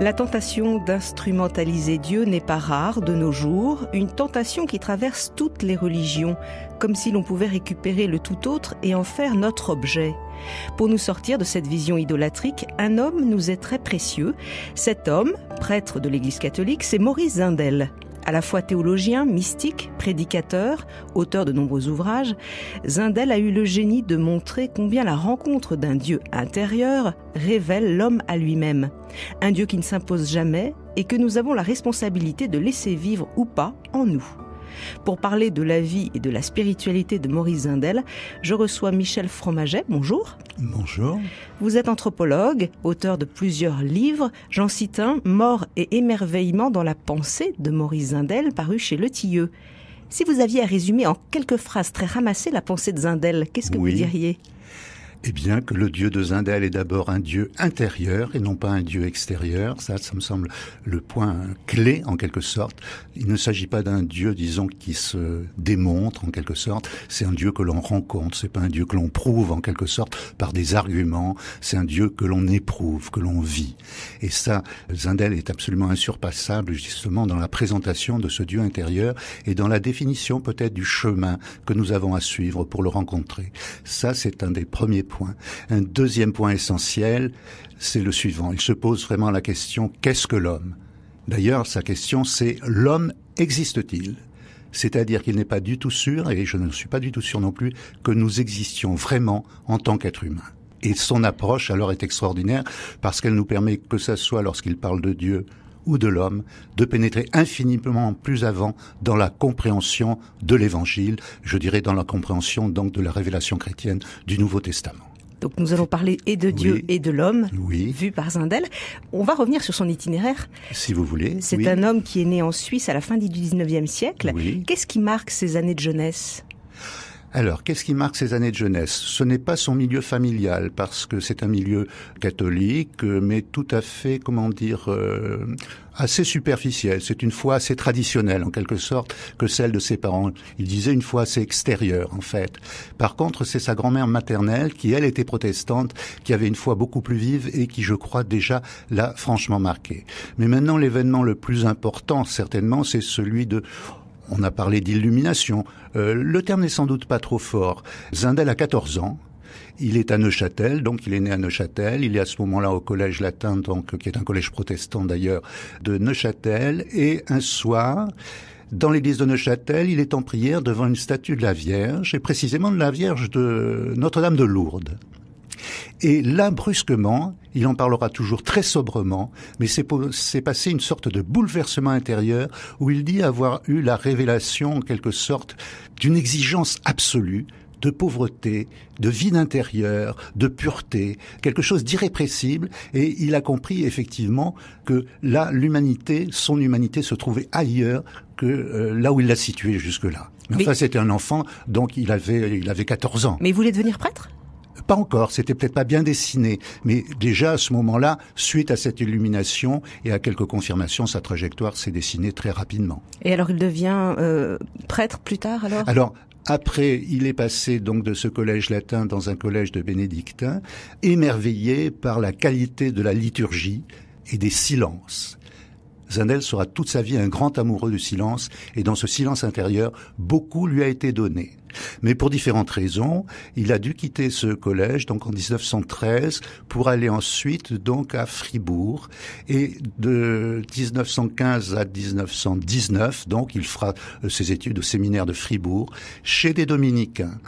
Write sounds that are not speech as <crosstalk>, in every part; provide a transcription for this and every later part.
La tentation d'instrumentaliser Dieu n'est pas rare de nos jours, une tentation qui traverse toutes les religions, comme si l'on pouvait récupérer le tout autre et en faire notre objet. Pour nous sortir de cette vision idolâtrique, un homme nous est très précieux. Cet homme, prêtre de l'Église catholique, c'est Maurice Zindel. À la fois théologien, mystique, prédicateur, auteur de nombreux ouvrages, Zindel a eu le génie de montrer combien la rencontre d'un Dieu intérieur révèle l'homme à lui-même. Un Dieu qui ne s'impose jamais et que nous avons la responsabilité de laisser vivre ou pas en nous. Pour parler de la vie et de la spiritualité de Maurice Zindel, je reçois Michel Fromaget. Bonjour. Bonjour. Vous êtes anthropologue, auteur de plusieurs livres. J'en cite un, Mort et émerveillement dans la pensée de Maurice Zindel, paru chez Le Tilleux. Si vous aviez à résumer en quelques phrases très ramassées la pensée de Zindel, qu'est-ce que vous diriez eh bien, que le Dieu de Zindel est d'abord un Dieu intérieur et non pas un Dieu extérieur. Ça, ça me semble le point clé, en quelque sorte. Il ne s'agit pas d'un Dieu, disons, qui se démontre, en quelque sorte. C'est un Dieu que l'on rencontre. C'est pas un Dieu que l'on prouve, en quelque sorte, par des arguments. C'est un Dieu que l'on éprouve, que l'on vit. Et ça, Zindel est absolument insurpassable, justement, dans la présentation de ce Dieu intérieur et dans la définition, peut-être, du chemin que nous avons à suivre pour le rencontrer. Ça, c'est un des premiers point. Un deuxième point essentiel, c'est le suivant. Il se pose vraiment la question qu'est-ce que l'homme D'ailleurs, sa question, c'est l'homme existe-t-il c'est-à-dire qu'il n'est pas du tout sûr, et je ne suis pas du tout sûr non plus, que nous existions vraiment en tant qu'être humain. Et son approche alors est extraordinaire parce qu'elle nous permet que ça soit lorsqu'il parle de Dieu ou de l'homme de pénétrer infiniment plus avant dans la compréhension de l'évangile, je dirais dans la compréhension donc de la révélation chrétienne du Nouveau Testament. Donc nous allons parler et de Dieu et de l'homme, vu par Zindel. On va revenir sur son itinéraire. Si vous voulez. C'est un homme qui est né en Suisse à la fin du 19e siècle. Qu'est-ce qui marque ses années de jeunesse alors, qu'est-ce qui marque ses années de jeunesse Ce n'est pas son milieu familial, parce que c'est un milieu catholique, euh, mais tout à fait, comment dire, euh, assez superficiel. C'est une foi assez traditionnelle, en quelque sorte, que celle de ses parents. Il disait une foi assez extérieure, en fait. Par contre, c'est sa grand-mère maternelle, qui, elle, était protestante, qui avait une foi beaucoup plus vive et qui, je crois, déjà l'a franchement marquée. Mais maintenant, l'événement le plus important, certainement, c'est celui de on a parlé d'illumination. Euh, le terme n'est sans doute pas trop fort. Zindel a 14 ans. Il est à Neuchâtel, donc il est né à Neuchâtel. Il est à ce moment-là au collège latin, donc qui est un collège protestant d'ailleurs, de Neuchâtel. Et un soir, dans l'église de Neuchâtel, il est en prière devant une statue de la Vierge, et précisément de la Vierge de Notre-Dame de Lourdes. Et là, brusquement, il en parlera toujours très sobrement, mais c'est passé une sorte de bouleversement intérieur où il dit avoir eu la révélation, en quelque sorte, d'une exigence absolue de pauvreté, de vie d'intérieur, de pureté, quelque chose d'irrépressible, et il a compris effectivement que là, l'humanité, son humanité se trouvait ailleurs que euh, là où il l'a située jusque-là. enfin, c'était un enfant, donc il avait, il avait 14 ans. Mais il voulait devenir prêtre pas encore, c'était peut-être pas bien dessiné, mais déjà à ce moment-là, suite à cette illumination et à quelques confirmations, sa trajectoire s'est dessinée très rapidement. Et alors il devient euh, prêtre plus tard alors Alors après, il est passé donc de ce collège latin dans un collège de bénédictins, émerveillé par la qualité de la liturgie et des silences. Zendel sera toute sa vie un grand amoureux du silence, et dans ce silence intérieur, beaucoup lui a été donné. Mais pour différentes raisons, il a dû quitter ce collège donc en 1913 pour aller ensuite donc à Fribourg et de 1915 à 1919 donc il fera euh, ses études au séminaire de Fribourg chez des dominicains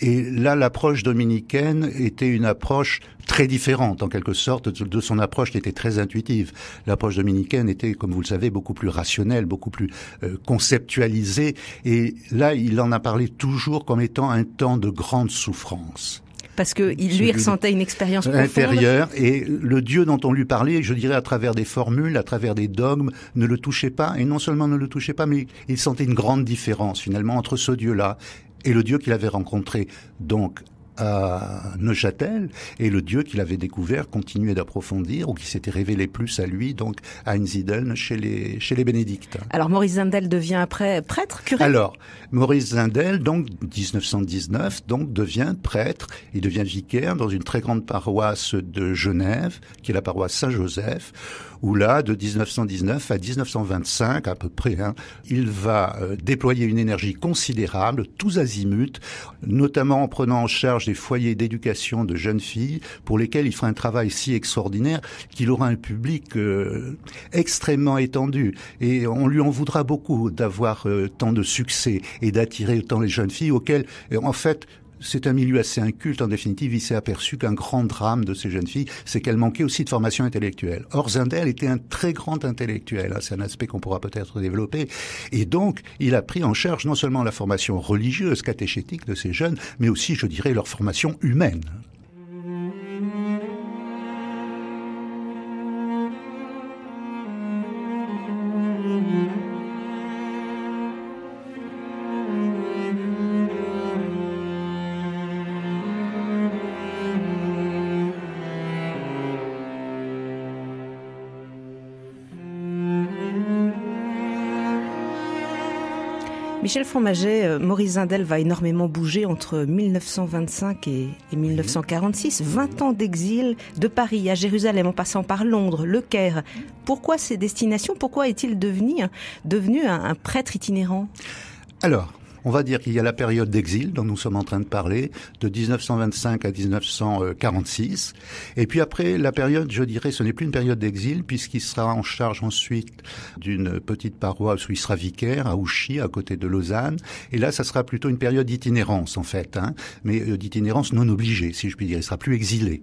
et là, l'approche dominicaine était une approche très différente, en quelque sorte, de son approche qui était très intuitive. L'approche dominicaine était, comme vous le savez, beaucoup plus rationnelle, beaucoup plus euh, conceptualisée. Et là, il en a parlé toujours comme étant un temps de grande souffrance parce que il lui ressentait une expérience intérieure et le Dieu dont on lui parlait, je dirais à travers des formules, à travers des dogmes, ne le touchait pas et non seulement ne le touchait pas, mais il sentait une grande différence finalement entre ce Dieu-là et le Dieu qu'il avait rencontré donc à Neuchâtel et le Dieu qu'il avait découvert continuait d'approfondir ou qui s'était révélé plus à lui, donc à Einsiedeln chez les, chez les bénédictins. Alors Maurice Zindel devient après prêtre, curé Alors, Maurice Zindel, donc 1919, donc devient prêtre, il devient vicaire dans une très grande paroisse de Genève, qui est la paroisse Saint-Joseph, où là, de 1919 à 1925 à peu près, hein, il va euh, déployer une énergie considérable, tous azimuts, notamment en prenant en charge des foyers d'éducation de jeunes filles, pour lesquels il fera un travail si extraordinaire qu'il aura un public euh, extrêmement étendu. Et on lui en voudra beaucoup d'avoir euh, tant de succès et d'attirer autant les jeunes filles auxquelles, en fait, c'est un milieu assez inculte, en définitive, il s'est aperçu qu'un grand drame de ces jeunes filles, c'est qu'elles manquaient aussi de formation intellectuelle. Or, Zindel était un très grand intellectuel, ah, c'est un aspect qu'on pourra peut-être développer, et donc il a pris en charge non seulement la formation religieuse, catéchétique de ces jeunes, mais aussi, je dirais, leur formation humaine. Michel Fromaget, euh, Maurice Zindel va énormément bouger entre 1925 et, 1946. 20 ans d'exil de Paris à Jérusalem en passant par Londres, le Caire. Pourquoi ces destinations Pourquoi est-il devenu, devenu un, un prêtre itinérant Alors, on va dire qu'il y a la période d'exil dont nous sommes en train de parler, de 1925 à 1946. Et puis après, la période, je dirais, ce n'est plus une période d'exil puisqu'il sera en charge ensuite d'une petite paroisse où il sera vicaire à Ouchy, à côté de Lausanne. Et là, ça sera plutôt une période d'itinérance en fait, hein. mais euh, d'itinérance non obligée, si je puis dire. Il sera plus exilé.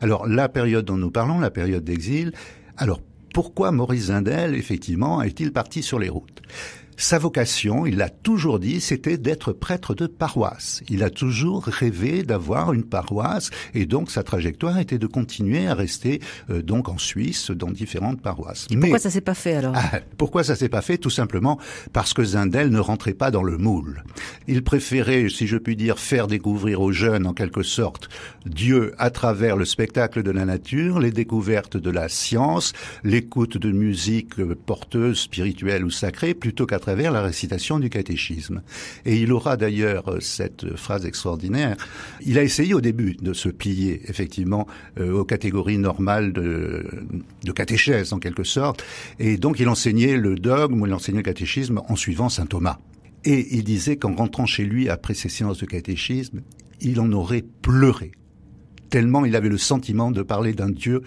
Alors la période dont nous parlons, la période d'exil, alors pourquoi Maurice Zindel, effectivement, est-il parti sur les routes sa vocation, il l'a toujours dit, c'était d'être prêtre de paroisse. Il a toujours rêvé d'avoir une paroisse et donc sa trajectoire était de continuer à rester euh, donc en Suisse dans différentes paroisses. Ah, pourquoi ça s'est pas fait alors Pourquoi ça s'est pas fait Tout simplement parce que Zindel ne rentrait pas dans le moule. Il préférait, si je puis dire, faire découvrir aux jeunes en quelque sorte Dieu à travers le spectacle de la nature, les découvertes de la science, l'écoute de musique euh, porteuse, spirituelle ou sacrée, plutôt qu'à vers la récitation du catéchisme. Et il aura d'ailleurs euh, cette phrase extraordinaire. Il a essayé au début de se plier effectivement euh, aux catégories normales de, de catéchèse en quelque sorte. Et donc il enseignait le dogme il enseignait le catéchisme en suivant saint Thomas. Et il disait qu'en rentrant chez lui après ses séances de catéchisme, il en aurait pleuré, tellement il avait le sentiment de parler d'un Dieu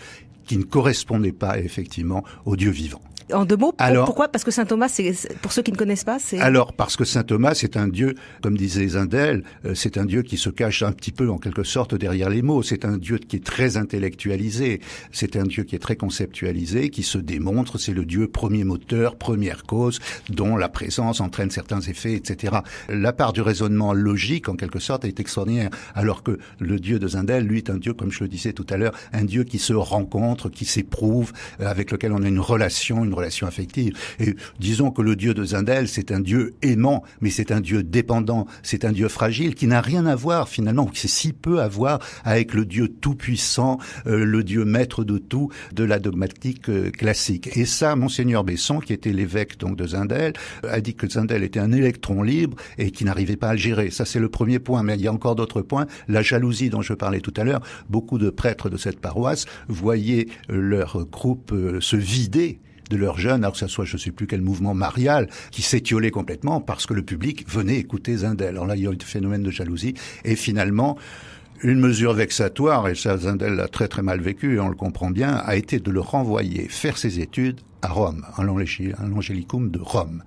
qui ne correspondait pas effectivement au Dieu vivant. En deux mots, alors, pourquoi Parce que saint Thomas, c'est pour ceux qui ne connaissent pas, c'est alors parce que saint Thomas, c'est un dieu, comme disait Zindel, euh, c'est un dieu qui se cache un petit peu en quelque sorte derrière les mots. C'est un dieu qui est très intellectualisé, c'est un dieu qui est très conceptualisé, qui se démontre. C'est le dieu premier moteur, première cause, dont la présence entraîne certains effets, etc. La part du raisonnement logique, en quelque sorte, est extraordinaire, alors que le dieu de Zindel, lui, est un dieu, comme je le disais tout à l'heure, un dieu qui se rencontre, qui s'éprouve, euh, avec lequel on a une relation, une relation affective. Et disons que le dieu de Zindel, c'est un dieu aimant, mais c'est un dieu dépendant, c'est un dieu fragile qui n'a rien à voir finalement, qui si peu à voir avec le dieu tout-puissant, euh, le dieu maître de tout de la dogmatique euh, classique. Et ça, monseigneur Besson, qui était l'évêque donc de Zindel, a dit que Zindel était un électron libre et qui n'arrivait pas à le gérer. Ça, c'est le premier point. Mais il y a encore d'autres points. La jalousie dont je parlais tout à l'heure, beaucoup de prêtres de cette paroisse voyaient euh, leur groupe se vider de leurs jeunes, alors que ce soit je ne sais plus quel mouvement marial, qui s'étiolait complètement parce que le public venait écouter Zindel. Alors là, il y a eu phénomène de jalousie et finalement une mesure vexatoire, et ça Zindel l'a très très mal vécu, et on le comprend bien, a été de le renvoyer faire ses études à Rome, à l'Angélicum de Rome.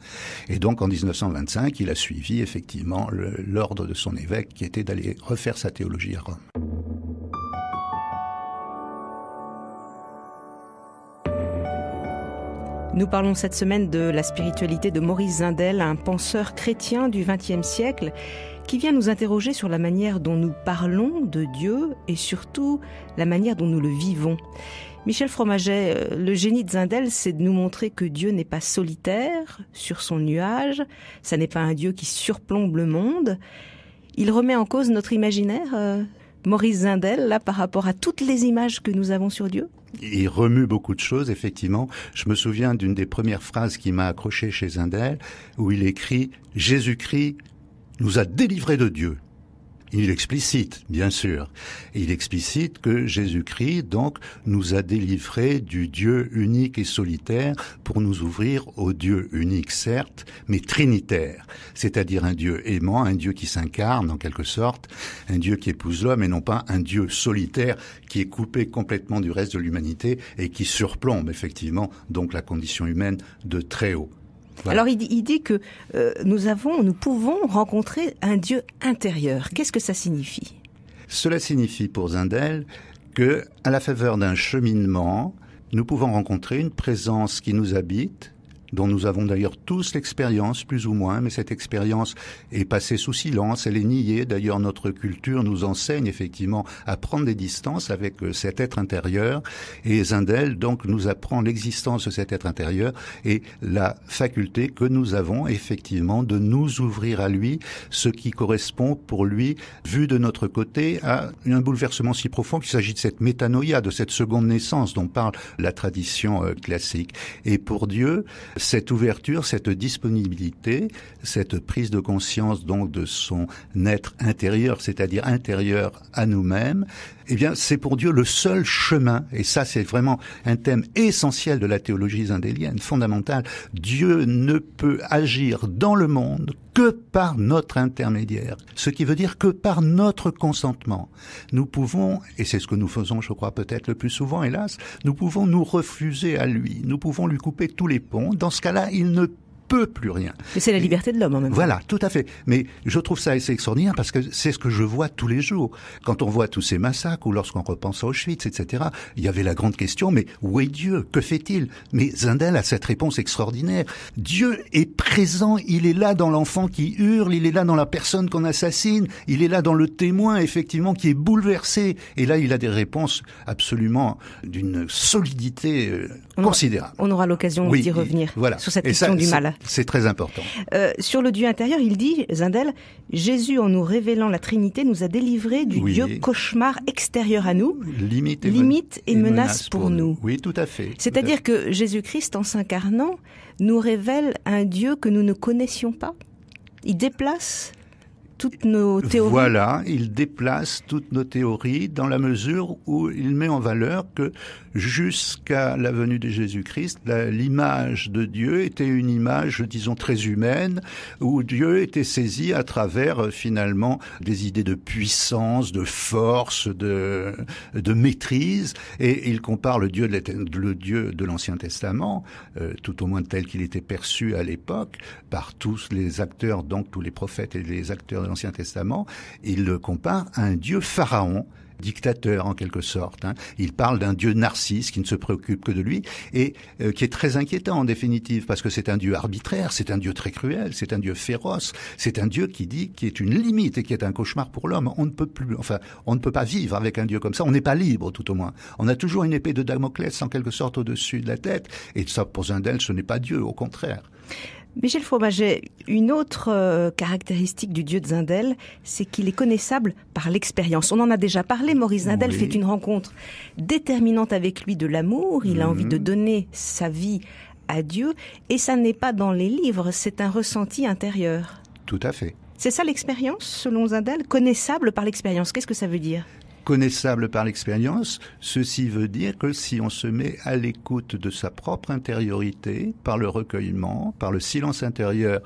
Et donc en 1925, il a suivi effectivement l'ordre de son évêque qui était d'aller refaire sa théologie à Rome. Nous parlons cette semaine de la spiritualité de Maurice Zindel, un penseur chrétien du XXe siècle qui vient nous interroger sur la manière dont nous parlons de Dieu et surtout la manière dont nous le vivons. Michel Fromaget, euh, le génie de Zindel, c'est de nous montrer que Dieu n'est pas solitaire sur son nuage, ça n'est pas un Dieu qui surplombe le monde. Il remet en cause notre imaginaire, euh, Maurice Zindel, là, par rapport à toutes les images que nous avons sur Dieu il remue beaucoup de choses, effectivement. Je me souviens d'une des premières phrases qui m'a accroché chez un d'elles, où il écrit Jésus-Christ nous a délivrés de Dieu. Il explicite, bien sûr. Il explicite que Jésus-Christ, donc, nous a délivrés du Dieu unique et solitaire pour nous ouvrir au Dieu unique, certes, mais trinitaire. C'est-à-dire un Dieu aimant, un Dieu qui s'incarne, en quelque sorte, un Dieu qui épouse l'homme et non pas un Dieu solitaire qui est coupé complètement du reste de l'humanité et qui surplombe, effectivement, donc la condition humaine de très haut. Alors il dit, que euh, nous avons, nous pouvons rencontrer un Dieu intérieur. Qu'est-ce que ça signifie Cela signifie pour Zindel que, à la faveur d'un cheminement, nous pouvons rencontrer une présence qui nous habite, dont nous avons d'ailleurs tous l'expérience, plus ou moins, mais cette expérience est passée sous silence, elle est niée. D'ailleurs, notre culture nous enseigne effectivement à prendre des distances avec euh, cet être intérieur. Et Zindel, donc, nous apprend l'existence de cet être intérieur et la faculté que nous avons, effectivement, de nous ouvrir à lui, ce qui correspond pour lui, vu de notre côté, à un bouleversement si profond qu'il s'agit de cette métanoïa, de cette seconde naissance dont parle la tradition euh, classique. Et pour Dieu, cette ouverture, cette disponibilité, cette prise de conscience donc de son être intérieur, c'est-à-dire intérieur à nous-mêmes, eh bien, c'est pour Dieu le seul chemin, et ça c'est vraiment un thème essentiel de la théologie zindélienne, fondamental. Dieu ne peut agir dans le monde que par notre intermédiaire, ce qui veut dire que par notre consentement, nous pouvons, et c'est ce que nous faisons, je crois, peut-être le plus souvent, hélas, nous pouvons nous refuser à lui, nous pouvons lui couper tous les ponts. Dans ce cas-là, il ne peut plus rien. Mais c'est la liberté de l'homme en même temps. Voilà, tout à fait. Mais je trouve ça assez extraordinaire parce que c'est ce que je vois tous les jours. Quand on voit tous ces massacres ou lorsqu'on repense à Auschwitz, etc., il y avait la grande question, mais où est Dieu Que fait-il Mais Zindel a cette réponse extraordinaire. Dieu est présent, il est là dans l'enfant qui hurle, il est là dans la personne qu'on assassine, il est là dans le témoin, effectivement, qui est bouleversé. Et là, il a des réponses absolument d'une solidité euh, considérable. on aura l'occasion d'y revenir sur cette question du mal. C'est très important. Euh, sur le Dieu intérieur, il dit, Zindel, Jésus, en nous révélant la Trinité, nous a délivrés du Dieu cauchemar extérieur à nous, limite et, menace, pour, nous. Oui, tout à fait. C'est-à-dire que Jésus-Christ, en s'incarnant, nous révèle un Dieu que nous ne connaissions pas. Il déplace toutes nos théories. Voilà, il déplace toutes nos théories dans la mesure où il met en valeur que jusqu'à la venue de Jésus-Christ, l'image de Dieu était une image, disons, très humaine, où Dieu était saisi à travers euh, finalement des idées de puissance, de force, de, maîtrise, et il compare le Dieu de, le Dieu de l'Ancien Testament, euh, tout au moins tel qu'il était perçu à l'époque, par tous les acteurs, donc tous les prophètes et les acteurs de l'Ancien Testament, il le compare à un Dieu pharaon, dictateur en quelque sorte. Hein. Il parle d'un dieu narcisse qui ne se préoccupe que de lui et euh, qui est très inquiétant en définitive parce que c'est un dieu arbitraire, c'est un dieu très cruel, c'est un dieu féroce, c'est un dieu qui dit qui est une limite et qui est un cauchemar pour l'homme. On ne peut plus, enfin, on ne peut pas vivre avec un dieu comme ça. On n'est pas libre tout au moins. On a toujours une épée de Damoclès en quelque sorte au-dessus de la tête et ça pour Zendel ce n'est pas Dieu, au contraire. Michel Fromager, une autre euh, caractéristique du dieu de Zindel, c'est qu'il est connaissable par l'expérience. On en a déjà parlé, Maurice Zindel fait une rencontre déterminante avec lui de l'amour, il a mhm. envie de donner sa vie à Dieu, et ça n'est pas dans les livres, c'est un ressenti intérieur. Tout à fait. C'est ça l'expérience, selon Zindel, connaissable par l'expérience. Qu'est-ce que ça veut dire connaissable par l'expérience. Ceci veut dire que si on se met à l'écoute de sa propre intériorité, par le recueillement, par le silence intérieur,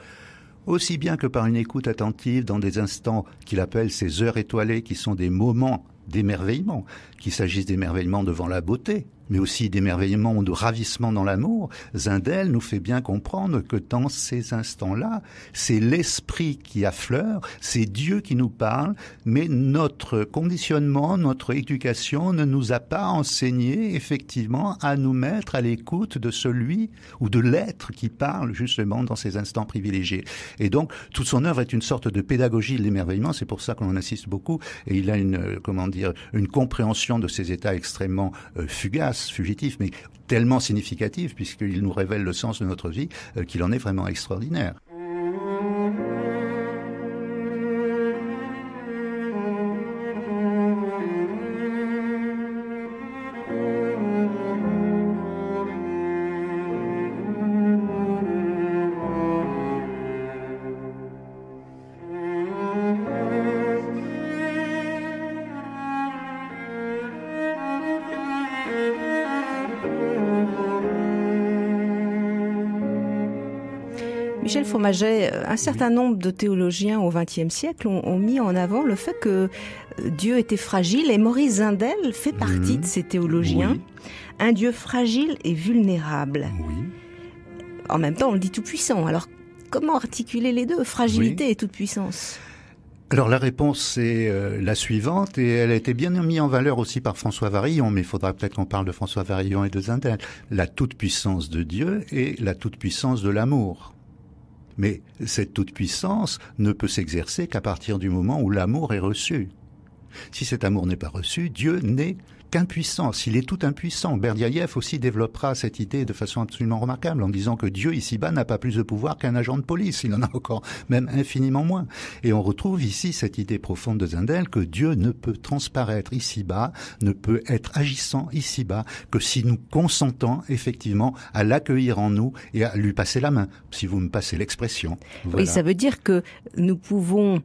aussi bien que par une écoute attentive dans des instants qu'il appelle ces heures étoilées qui sont des moments d'émerveillement, qu'il s'agisse d'émerveillement devant la beauté, mais aussi d'émerveillement ou de ravissement dans l'amour, Zindel nous fait bien comprendre que dans ces instants-là, c'est l'esprit qui affleure, c'est Dieu qui nous parle, mais notre conditionnement, notre éducation ne nous a pas enseigné effectivement à nous mettre à l'écoute de celui ou de l'être qui parle justement dans ces instants privilégiés. Et donc, toute son œuvre est une sorte de pédagogie de l'émerveillement, c'est pour ça qu'on en assiste beaucoup, et il a une, euh, comment dire, une compréhension de ces états extrêmement euh, fugaces fugitif, mais tellement significatif puisqu'il nous révèle le sens de notre vie euh, qu'il en est vraiment extraordinaire. Euh, un certain nombre de théologiens au XXe siècle ont, mis en avant le fait que euh, Dieu était fragile et Maurice Zindel fait partie mhm. de ces théologiens. Un Dieu fragile et vulnérable. En même temps, on le dit tout puissant. Alors, comment articuler les deux, fragilité et toute puissance alors la réponse est euh, la suivante, et elle a été bien mise en valeur aussi par François Varillon, mais il faudra peut-être qu'on parle de François Varillon et de Zindel. La toute-puissance de Dieu et la toute-puissance de l'amour. Mais cette toute-puissance ne peut s'exercer qu'à partir du moment où l'amour est reçu. Si cet amour n'est pas reçu, Dieu n'est qu'impuissance. Il est tout impuissant. Berdiaïev aussi développera cette idée de façon absolument remarquable en disant que Dieu ici-bas n'a pas plus de pouvoir qu'un agent de police. Il en a encore même infiniment moins. Et on retrouve ici cette idée profonde de Zindel que Dieu ne peut transparaître ici-bas, ne peut être agissant ici-bas que si nous consentons effectivement à l'accueillir en nous et à lui passer la main, si vous me passez l'expression. Oui, ça veut dire que nous pouvons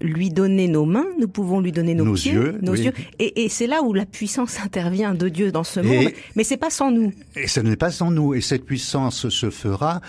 lui donner nos mains, nous pouvons lui donner nos, pieds, yeux, nos yeux. Et, c'est là où la puissance intervient de Dieu dans ce monde. mais c'est pas sans nous. Et ce n'est pas sans nous. Et cette puissance se fera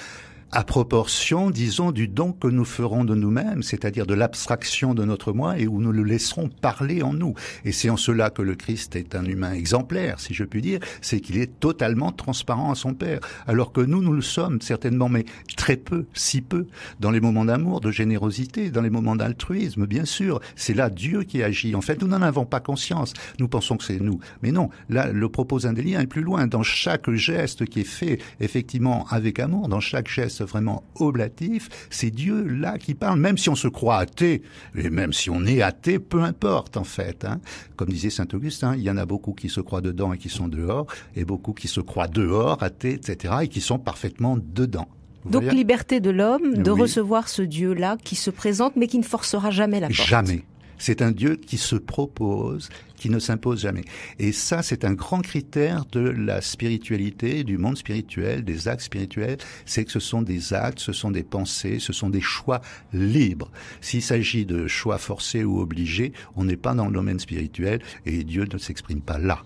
à proportion, disons, du don que nous ferons de nous-mêmes, c'est-à-dire de l'abstraction de notre moi et où nous le laisserons parler en nous. Et c'est en cela que le Christ est un humain exemplaire, si je puis dire, c'est qu'il est totalement transparent à son Père, alors que nous, nous le sommes certainement, mais très peu, si peu, dans les moments d'amour, de générosité, dans les moments d'altruisme, bien sûr. C'est là Dieu qui agit. En fait, nous n'en avons pas conscience. Nous pensons que c'est nous. Mais non, là, le propos indélien est plus loin. Dans chaque geste qui est fait, effectivement, avec amour, dans chaque geste vraiment oblatif, c'est Dieu là qui parle, même si on se croit athée, et même si on est athée, peu importe en fait. Hein. Comme disait saint Augustin, il y en a beaucoup qui se croient dedans et qui sont dehors, et beaucoup qui se croient dehors, athées, etc., et qui sont parfaitement dedans. Donc liberté de l'homme de recevoir ce Dieu-là qui se présente mais qui ne forcera jamais la porte. Jamais, c'est un Dieu qui se propose, qui ne s'impose jamais. Et ça, c'est un grand critère de la spiritualité, du monde spirituel, des actes spirituels. C'est que ce sont des actes, ce sont des pensées, ce sont des choix libres. S'il s'agit de choix forcés ou obligés, on n'est pas dans le domaine spirituel et Dieu ne s'exprime pas là.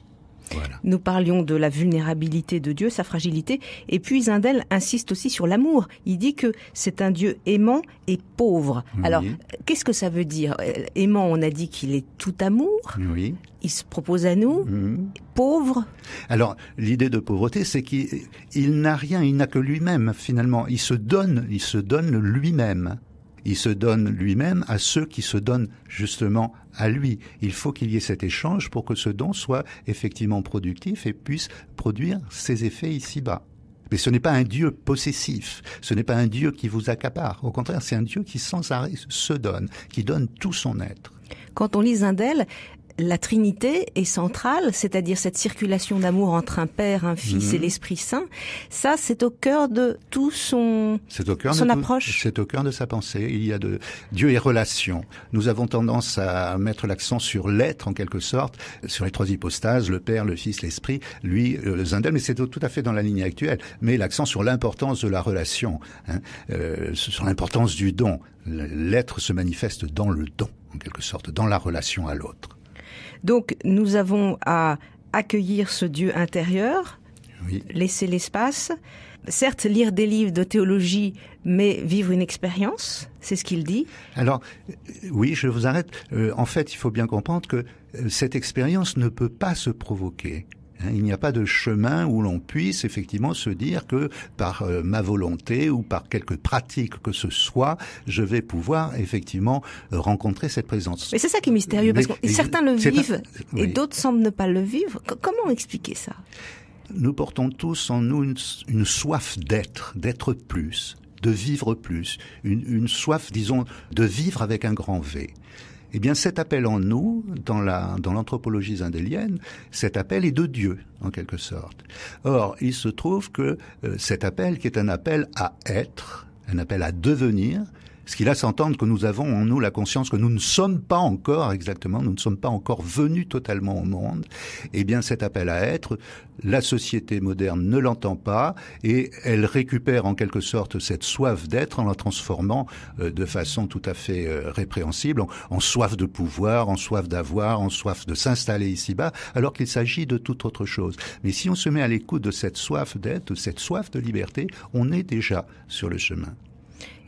Nous parlions de la vulnérabilité de Dieu, sa fragilité, et puis Zindel insiste aussi sur l'amour. Il dit que c'est un Dieu aimant et pauvre. Alors, qu'est-ce que ça veut dire Aimant, on a dit qu'il est tout amour. Il se propose à nous, mhm. pauvre. Alors, l'idée de pauvreté, c'est qu'il n'a rien, il n'a que lui-même finalement. Il se donne, il se donne lui-même. Il se donne lui-même à ceux qui se donnent justement à lui. Il faut qu'il y ait cet échange pour que ce don soit effectivement productif et puisse produire ses effets ici-bas. Mais ce n'est pas un Dieu possessif, ce n'est pas un Dieu qui vous accapare. Au contraire, c'est un Dieu qui sans arrêt se donne, qui donne tout son être. Quand on lit Zindel, la Trinité est centrale, c'est-à-dire cette circulation d'amour entre un Père, un Fils et mhm. l'Esprit Saint. Ça, c'est au cœur de tout son, au cœur son approche. C'est au cœur de sa pensée. Il y a de Dieu et relation. Nous avons tendance à mettre l'accent sur l'être en quelque sorte, sur les trois hypostases, le Père, le Fils, l'Esprit. Lui, le euh, Zindel, mais c'est tout à fait dans la ligne actuelle. Mais l'accent sur l'importance de la relation, hein, euh, sur l'importance du don. L'être se manifeste dans le don, en quelque sorte, dans la relation à l'autre. Donc nous avons à accueillir ce Dieu intérieur, laisser l'espace, certes lire des livres de théologie, mais vivre une expérience, c'est ce qu'il dit. Alors, euh, oui, je vous arrête. Euh, en fait, il faut bien comprendre que euh, cette expérience ne peut pas se provoquer. Hein, il n'y a pas de chemin où l'on puisse effectivement se dire que par euh, ma volonté ou par quelque pratique que ce soit, je vais pouvoir effectivement euh, rencontrer cette présence. Mais c'est ça qui est mystérieux, parce que certains le vivent et d'autres semblent ne pas le vivre. comment expliquer ça Nous portons tous en nous une, soif d'être, d'être plus, de vivre plus, une soif, disons, de vivre avec un grand V. Eh bien, cet appel en nous, dans l'anthropologie zindélienne, cet appel est de Dieu, en quelque sorte. Or, il se trouve que euh, cet appel, qui est un appel à être, un appel à devenir, ce qui laisse entendre que nous avons en nous la conscience que nous ne sommes pas encore exactement, nous ne sommes pas encore venus totalement au monde, eh bien cet appel à être, la société moderne ne l'entend pas et elle récupère en quelque sorte cette soif d'être en la transformant euh, de façon tout à fait euh, répréhensible en, soif de pouvoir, en soif d'avoir, en soif de s'installer ici-bas, alors qu'il s'agit de toute autre chose. Mais si on se met à l'écoute de cette soif d'être, de cette soif de liberté, on est déjà sur le chemin.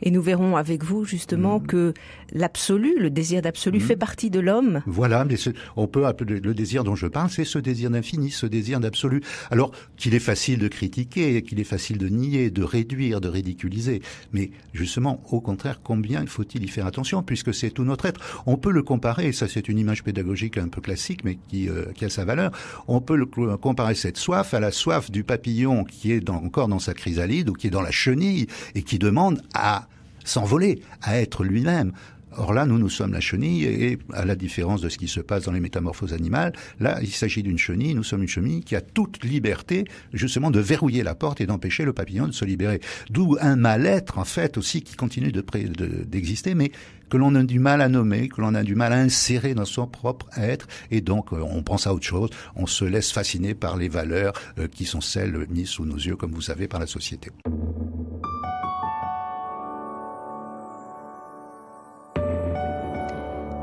Et nous verrons avec vous justement mm. que l'absolu, le désir d'absolu, mm. fait partie de l'homme. Voilà, mais on peut appeler le désir dont je parle, c'est ce désir d'infini, ce désir d'absolu. Alors qu'il est facile de critiquer, qu'il est facile de nier, de réduire, de ridiculiser, mais justement, au contraire, combien faut-il y faire attention, puisque c'est tout notre être. On peut le comparer, ça c'est une image pédagogique un peu classique, mais qui, euh, qui a sa valeur. On peut le comparer cette soif à la soif du papillon qui est encore dans sa chrysalide ou qui est dans la chenille et qui demande à s'envoler, à être lui-même. Or là, nous, nous sommes la chenille, et à la différence de ce qui se passe dans les métamorphoses animales, là, il s'agit d'une chenille, nous sommes une chenille qui a toute liberté, justement, de verrouiller la porte et d'empêcher le papillon de se libérer. D'où un mal-être, en fait, aussi, qui continue d'exister, mais que l'on a du mal à nommer, que l'on a du mal à insérer dans son propre être, et donc euh, on pense à autre chose, on se laisse fasciner par les valeurs euh, qui sont celles mises sous nos yeux, comme vous savez, par la société.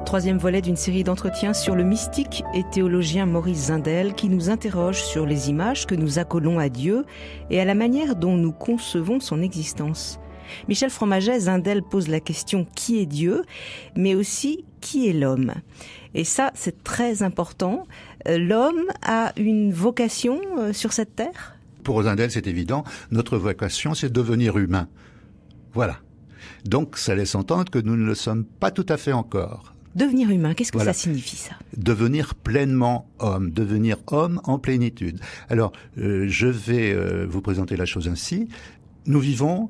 troisième volet d'une série d'entretiens sur le mystique et théologien Maurice Zindel qui nous interroge sur les images que nous accolons à Dieu et à la manière dont nous concevons son existence. Michel Fromaget, Zindel pose la question qui est Dieu, mais aussi qui est l'homme. Et ça, c'est très important. Euh, l'homme a une vocation euh, sur cette terre Pour Zindel, c'est évident. Notre vocation, c'est devenir humain. Voilà. Donc ça laisse entendre que nous ne le sommes pas tout à fait encore. Devenir humain, qu'est-ce que ça signifie ça Devenir pleinement homme, devenir homme en plénitude. Alors, euh, je vais euh, vous présenter la chose ainsi. Nous vivons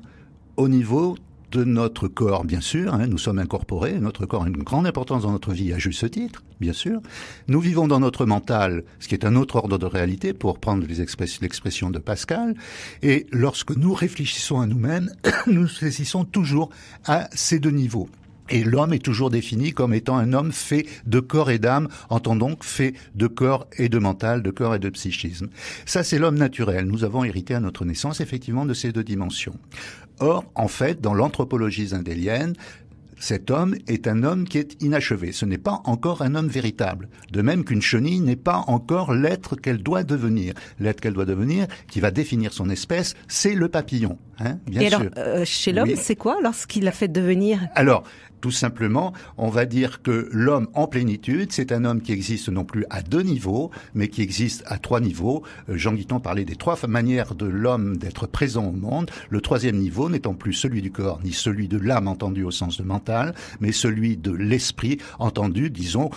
au niveau de notre corps, bien sûr. Hein. nous sommes incorporés. Notre corps a une grande importance dans notre vie, à juste titre, bien sûr. Nous vivons dans notre mental, ce qui est un autre ordre de réalité, pour prendre l'expression de Pascal. Et lorsque nous réfléchissons à nous-mêmes, <coughs> nous saisissons toujours à ces deux niveaux. Et l'homme est toujours défini comme étant un homme fait de corps et d'âme, donc fait de corps et de mental, de corps et de psychisme. Ça, c'est l'homme naturel. Nous avons hérité à notre naissance, effectivement, de ces deux dimensions. Or, en fait, dans l'anthropologie zindélienne, cet homme est un homme qui est inachevé. Ce n'est pas encore un homme véritable. De même qu'une chenille n'est pas encore l'être qu'elle doit devenir. L'être qu'elle doit devenir, qui va définir son espèce, c'est le papillon. Hein, bien Et alors, euh, chez l'homme, c'est quoi lorsqu'il a fait devenir Alors, tout simplement, on va dire que l'homme en plénitude, c'est un homme qui existe non plus à deux niveaux, mais qui existe à trois niveaux. Euh, Jean Guiton parlait des trois manières de l'homme d'être présent au monde. Le troisième niveau n'étant plus celui du corps, ni celui de l'âme entendue au sens de mental, mais celui de l'esprit entendu, disons,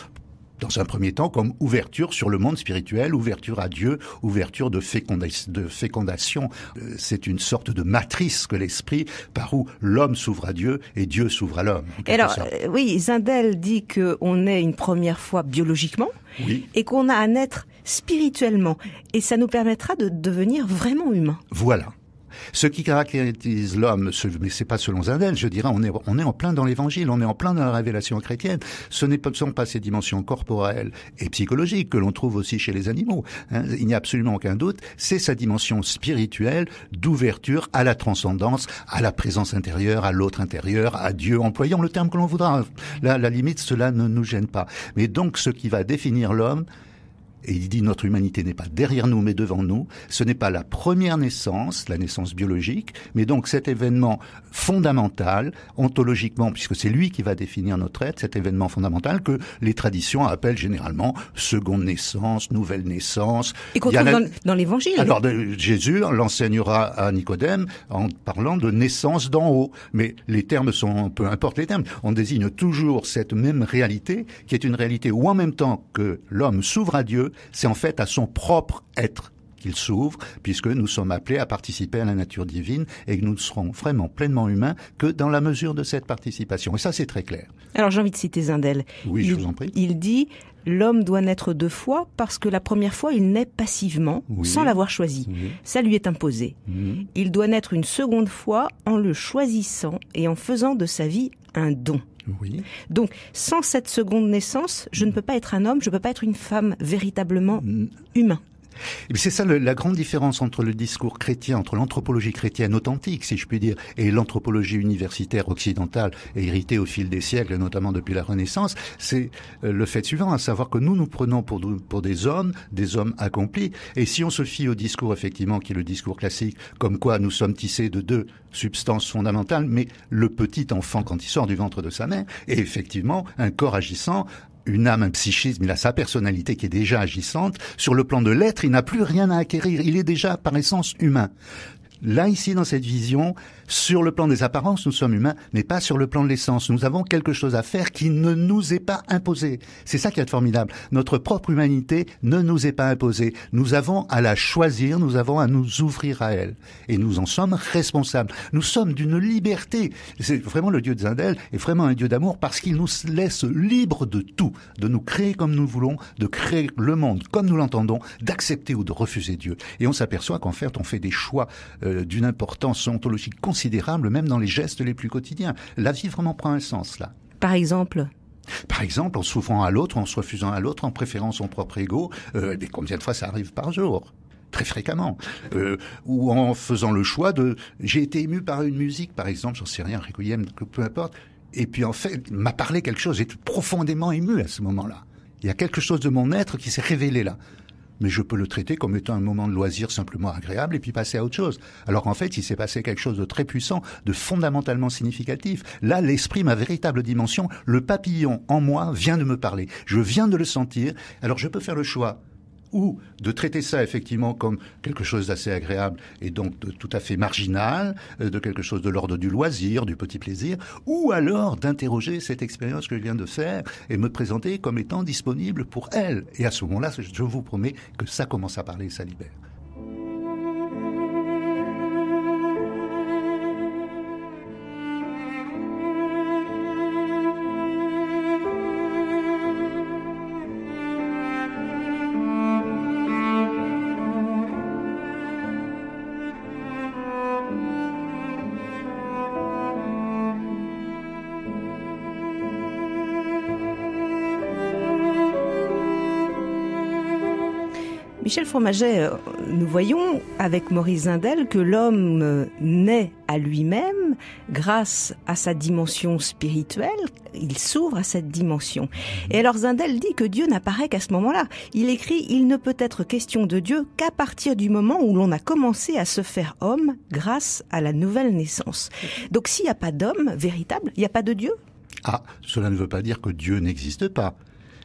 dans un premier temps, comme ouverture sur le monde spirituel, ouverture à Dieu, ouverture de, fécondation. Euh, c'est une sorte de matrice que l'esprit, par où l'homme s'ouvre à Dieu et Dieu s'ouvre à l'homme. Alors, euh, oui, Zindel dit qu'on est une première fois biologiquement et qu'on a à naître spirituellement. Et ça nous permettra de devenir vraiment humain. Voilà. Ce qui caractérise l'homme, ce, mais c'est pas selon Zendel, je dirais, on est, on est en plein dans l'évangile, on est en plein dans la révélation chrétienne. Ce n'est sont pas ces dimensions corporelles et psychologiques que l'on trouve aussi chez les animaux. Hein. Il n'y a absolument aucun doute. C'est sa dimension spirituelle d'ouverture à la transcendance, à la présence intérieure, à l'autre intérieur, à Dieu. employant le terme que l'on voudra. Là, la limite, cela ne nous gêne pas. Mais donc, ce qui va définir l'homme, et il dit notre humanité n'est pas derrière nous mais devant nous. Ce n'est pas la première naissance, la naissance biologique, mais donc cet événement fondamental, ontologiquement, puisque c'est lui qui va définir notre être, cet événement fondamental que les traditions appellent généralement seconde naissance, nouvelle naissance. Et qu'on dans l'évangile. Alors Jésus l'enseignera à Nicodème en parlant de naissance d'en haut. Mais les termes sont, peu importe les termes, on désigne toujours cette même réalité qui est une réalité où en même temps que l'homme s'ouvre à Dieu, c'est en fait à son propre être qu'il s'ouvre, puisque nous sommes appelés à participer à la nature divine et que nous ne serons vraiment pleinement humains que dans la mesure de cette participation. Et ça, c'est très clair. Alors j'ai envie de citer Zindel. Oui, il, je vous en prie. Il dit L'homme doit naître deux fois parce que la première fois, il naît passivement, sans l'avoir choisi. Ça lui est imposé. Il doit naître une seconde fois en le choisissant et en faisant de sa vie un don. Donc, sans cette seconde naissance, je ne peux pas être un homme, je ne peux pas être une femme véritablement humain. C'est ça la grande différence entre le discours chrétien, entre l'anthropologie chrétienne authentique, si je puis dire, et l'anthropologie universitaire occidentale héritée au fil des siècles, notamment depuis la Renaissance, c'est euh, le fait suivant, à savoir que nous nous prenons pour, pour des hommes, des hommes accomplis, et si on se fie au discours effectivement qui est le discours classique, comme quoi nous sommes tissés de deux substances fondamentales, mais le petit enfant quand il sort du ventre de sa mère, est effectivement un corps agissant, une âme, un psychisme, il a sa personnalité qui est déjà agissante. Sur le plan de l'être, il n'a plus rien à acquérir. Il est déjà par essence humain. Là, ici, dans cette vision, sur le plan des apparences, nous sommes humains, mais pas sur le plan de l'essence. Nous avons quelque chose à faire qui ne nous est pas imposé. C'est ça qui est formidable. Notre propre humanité ne nous est pas imposée. Nous avons à la choisir, nous avons à nous ouvrir à elle. Et nous en sommes responsables. Nous sommes d'une liberté. C'est vraiment le Dieu de Zindel est vraiment un Dieu d'amour parce qu'il nous laisse libres de tout, de nous créer comme nous voulons, de créer le monde comme nous l'entendons, d'accepter ou de refuser Dieu. Et on s'aperçoit qu'en fait, on fait des choix euh, d'une importance ontologique considérable, même dans les gestes les plus quotidiens. La vie vraiment prend un sens, là. Par exemple par exemple, en s'ouvrant à l'autre, en se refusant à l'autre, en préférant son propre ego, euh, eh combien de fois ça arrive par jour très fréquemment, euh, ou en faisant le choix de j'ai été ému par une musique, par exemple, j'en sais rien, requiem, peu importe, et puis en fait m'a parlé quelque chose, j'étais profondément ému à ce moment-là. Il y a quelque chose de mon être qui s'est révélé là mais je peux le traiter comme étant un moment de loisir simplement agréable et puis passer à autre chose. Alors qu'en fait, il s'est passé quelque chose de très puissant, de fondamentalement significatif. Là, l'esprit, ma véritable dimension, le papillon en moi vient de me parler. Je viens de le sentir. Alors je peux faire le choix ou de traiter ça effectivement comme quelque chose d'assez agréable et donc de, tout à fait marginal, euh, de quelque chose de l'ordre du loisir, du petit plaisir, ou alors d'interroger cette expérience que je viens de faire et me présenter comme étant disponible pour elle. Et à ce moment-là, je vous promets que ça commence à parler, ça libère. Michel Fromaget, euh, nous voyons avec Maurice Zindel que l'homme euh, naît à lui-même grâce à sa dimension spirituelle, il s'ouvre à cette dimension. Et alors Zindel dit que Dieu n'apparaît qu'à ce moment-là. Il écrit Il ne peut être question de Dieu qu'à partir du moment où l'on a commencé à se faire homme grâce à la nouvelle naissance. Donc s'il n'y a pas d'homme véritable, il n'y a pas de Dieu Ah, cela ne veut pas dire que Dieu n'existe pas.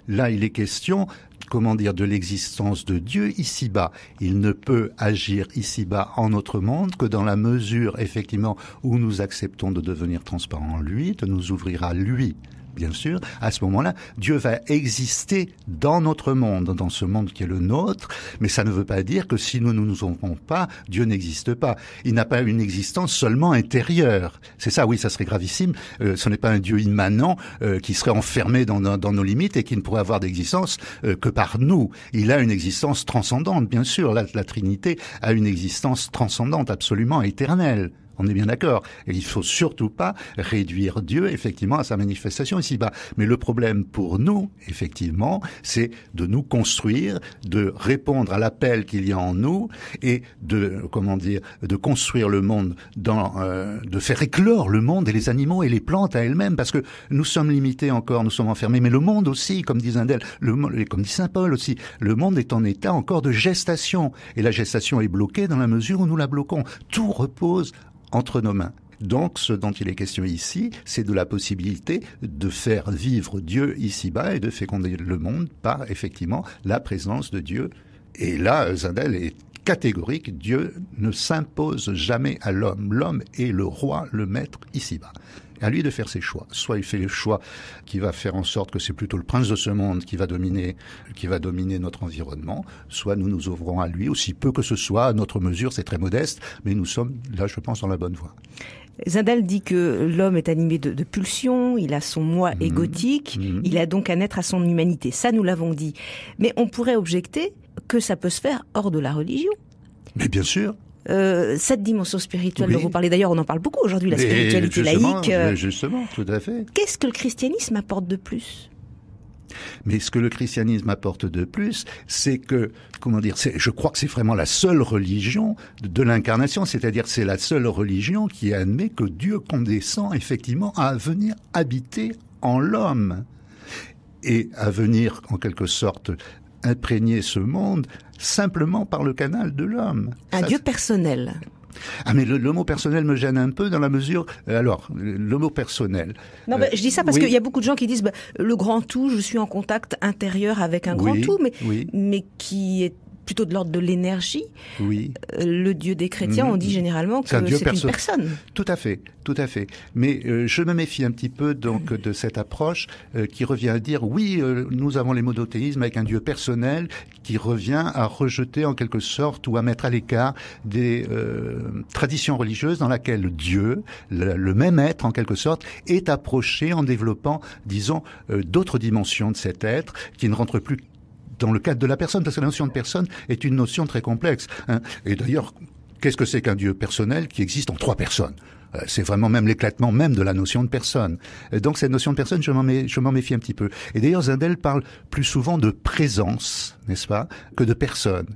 Là, il est question comment dire, de l'existence de Dieu ici-bas. Il ne peut agir ici-bas en notre monde que dans la mesure, effectivement, où nous acceptons de devenir transparents en lui, de nous ouvrir à lui bien sûr, à ce moment-là, Dieu va exister dans notre monde, dans ce monde qui est le nôtre, mais ça ne veut pas dire que si nous ne nous, en pas, Dieu n'existe pas. Il n'a pas une existence seulement intérieure. C'est ça, oui, ça serait gravissime. Euh, ce n'est pas un Dieu immanent euh, qui serait enfermé dans, nos limites et qui ne pourrait avoir d'existence euh, que par nous. Il a une existence transcendante, bien sûr. la Trinité a une existence transcendante, absolument éternelle. On est bien d'accord. Et il faut surtout pas réduire Dieu, effectivement, à sa manifestation ici-bas. Mais le problème pour nous, effectivement, c'est de nous construire, de répondre à l'appel qu'il y a en nous et de, comment dire, de construire le monde dans, euh, de faire éclore le monde et les animaux et les plantes à elles-mêmes parce que nous sommes limités encore, nous sommes enfermés. Mais le monde aussi, comme dit Zindel, le, comme dit Saint Paul aussi, le monde est en état encore de gestation. Et la gestation est bloquée dans la mesure où nous la bloquons. Tout repose entre nos mains. Donc, ce dont il est question ici, c'est de la possibilité de faire vivre Dieu ici-bas et de féconder le monde par, effectivement, la présence de Dieu. Et là, Zindel est catégorique, Dieu ne s'impose jamais à l'homme. L'homme est le roi, le maître ici-bas à lui de faire ses choix. Soit il fait le choix qui va faire en sorte que c'est plutôt le prince de ce monde qui va dominer, qui va dominer notre environnement, soit nous nous ouvrons à lui, aussi peu que ce soit, à notre mesure, c'est très modeste, mais nous sommes là, je pense, dans la bonne voie. Zindel dit que l'homme est animé de, pulsions, il a son moi mhm. égotique, mhm. il a donc un être à son humanité. Ça, nous l'avons dit. Mais on pourrait objecter que ça peut se faire hors de la religion. Mais bien sûr, euh, cette dimension spirituelle dont vous parlez d'ailleurs, on en parle beaucoup aujourd'hui, la spiritualité laïque. Euh, justement, tout à fait. Qu'est-ce que le christianisme apporte de plus mais ce que le christianisme apporte de plus, c'est que, comment dire, je crois que c'est vraiment la seule religion de, l'incarnation, c'est-à-dire c'est la seule religion qui admet que Dieu condescend effectivement à venir habiter en l'homme et à venir en quelque sorte imprégner ce monde simplement par le canal de l'homme. Un Dieu personnel. Ah mais le, mot personnel me gêne un peu dans la mesure. Euh, alors le mot personnel. Non, mais euh, je dis ça parce qu'il y a beaucoup de gens qui disent bah, le grand tout. Je suis en contact intérieur avec un grand tout, mais qui est plutôt de l'ordre de l'énergie. Oui. Euh, le dieu des chrétiens, mm. on dit généralement que c'est une personne. Tout à fait, tout à fait. Mais euh, je me méfie un petit peu donc mm. de cette approche euh, qui revient à dire oui, nous avons les monothéismes avec un dieu personnel qui revient à rejeter en quelque sorte ou à mettre à l'écart des traditions religieuses dans laquelle Dieu, le, même être en quelque sorte, est approché en développant, disons, d'autres dimensions de cet être qui ne rentrent plus dans le cadre de la personne, parce que la notion de personne est une notion très complexe. Hein. Et d'ailleurs, qu'est-ce que c'est qu'un Dieu personnel qui existe en trois personnes euh, c'est vraiment même l'éclatement même de la notion de personne. donc cette notion de personne, je m'en, méfie un petit peu. Et d'ailleurs, Zendel parle plus souvent de présence, n'est-ce pas, que de personne.